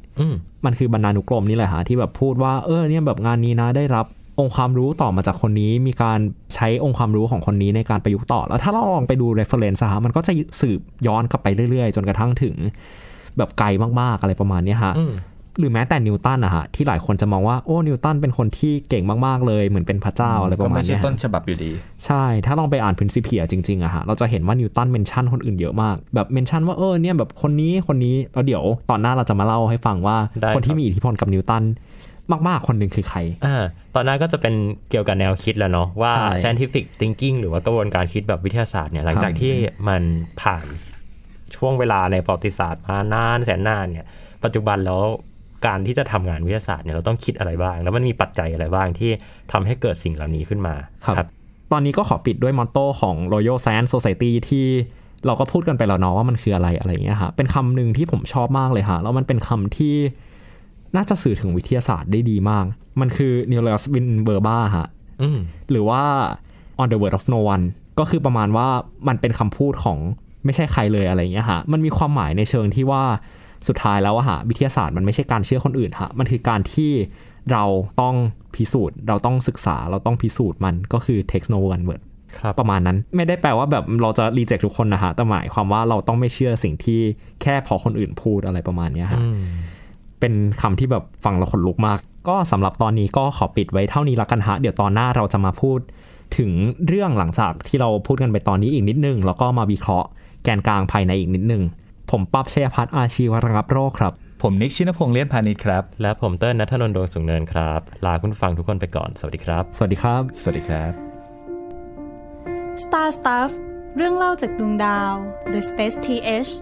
มันคือบรรณานุกรมนี่แหละฮะที่แบบพูดว่าเออเนี่ยแบบงานนี้นะได้รับองค์ความรู้ต่อมาจากคนนี้มีการใช้องค์ความรู้ของคนนี้ในการประยุกต์ต่อ แล้ว ถ้าเราลองไปดู reference ฮะมันก็จะสืบย้อนกลับไปเรื่อยๆ จนกระทั่งถึง แบบไกลมากๆอะไรประมาณนี้ฮะหรือแม้แต่นิวตันอะฮะที่หลายคนจะมองว่าโอ้นิวตันเป็นคนที่เก่งมากๆเลย เหมือนเป็นพระเจ้าอะไรประมาณนี้ก็ไม่ใช่ต้นฉบับอยู่ดี ใช่ ถ้าลองไปอ่านื้นสิเพียจริงๆอะฮะเราจะเห็นว่านิวตันเมนชั่นคนอื่นเยอะมากแบบเมนชั่นว่าเออ เนี่ยแบบคนนี้คนนี้แล้วเดี๋ยวตอนหน้าเราจะมาเล่าให้ฟังว่า คนที่มีอิทธิพลกับนิวตันมากๆ คนหนึ่งคือใครอตอนนั้นก็จะเป็นเกี่ยวกับแนวคิดแล้วเนาะว่า scientific thinking หรือว่ากระบวนการคิดแบบวิทยาศาสตร์เนี่ยหลังจากที่มันผ่านช่วงเวลาในประวัติศาสตร์มานานแสนนานเนี่ยปัจจุบันแล้วการที่จะทำงานวิทยาศาสตร์เนี่ยเราต้องคิดอะไรบ้าง แล้วมันมีปัจจัยอะไรบ้างที่ทำให้เกิดสิ่งเหล่านี้ขึ้นมา ครับ ตอนนี้ก็ขอปิดด้วยมอตโต้ของ Royal Science Society ที่เราก็พูดกันไปแล้วเนาะว่ามันคืออะไรอะไรเงี้ยฮะเป็นคำหนึ่งที่ผมชอบมากเลยฮะแล้วมันเป็นคำที่น่าจะสื่อถึงวิทยาศาสตร์ได้ดีมาก มันคือ n e l e s w i n b e r b a ฮะหรือว่า on the word of no one ก็คือประมาณว่ามันเป็นคำพูดของไม่ใช่ใครเลยอะไรเงี้ยฮะ มันมีความหมายในเชิงที่ว่าสุดท้ายแล้วอะฮะวิทยาศาสตร์มันไม่ใช่การเชื่อคนอื่นฮะ มันคือการที่เราต้องพิสูจน์ เราต้องศึกษา เราต้องพิสูจน์มันก็คือ text no one word ครับ ประมาณนั้น ไม่ได้แปลว่าแบบเราจะรีเจคทุกคนนะฮะ แต่หมายความว่าเราต้องไม่เชื่อสิ่งที่แค่พอคนอื่นพูดอะไรประมาณนี้ฮะเป็นคำที่แบบฟังเราขนลุกมาก ก็สำหรับตอนนี้ก็ขอปิดไว้เท่านี้ละกันฮะเดี๋ยวตอนหน้าเราจะมาพูด ถึงเรื่องหลังจากที่เราพูดกันไปตอนนี้อีกนิดนึง แล้วก็มาวิเคราะห์ แกนกลางภายในอีกนิดนึง ผมปั๊บชัยพัฒน์อาชีวระงับโรคครับ ผมนิก ชินพงษ์เลี้ยนพาณิชย์ครับ และผมเติ้นนัทนนท์ดวงสุงเนินครับลาคุณฟังทุกคนไปก่อนสวัสดีครับ สวัสดีครับสวัสดีครับ Star Stuff เรื่องเล่าจากดวงดาว The Space TH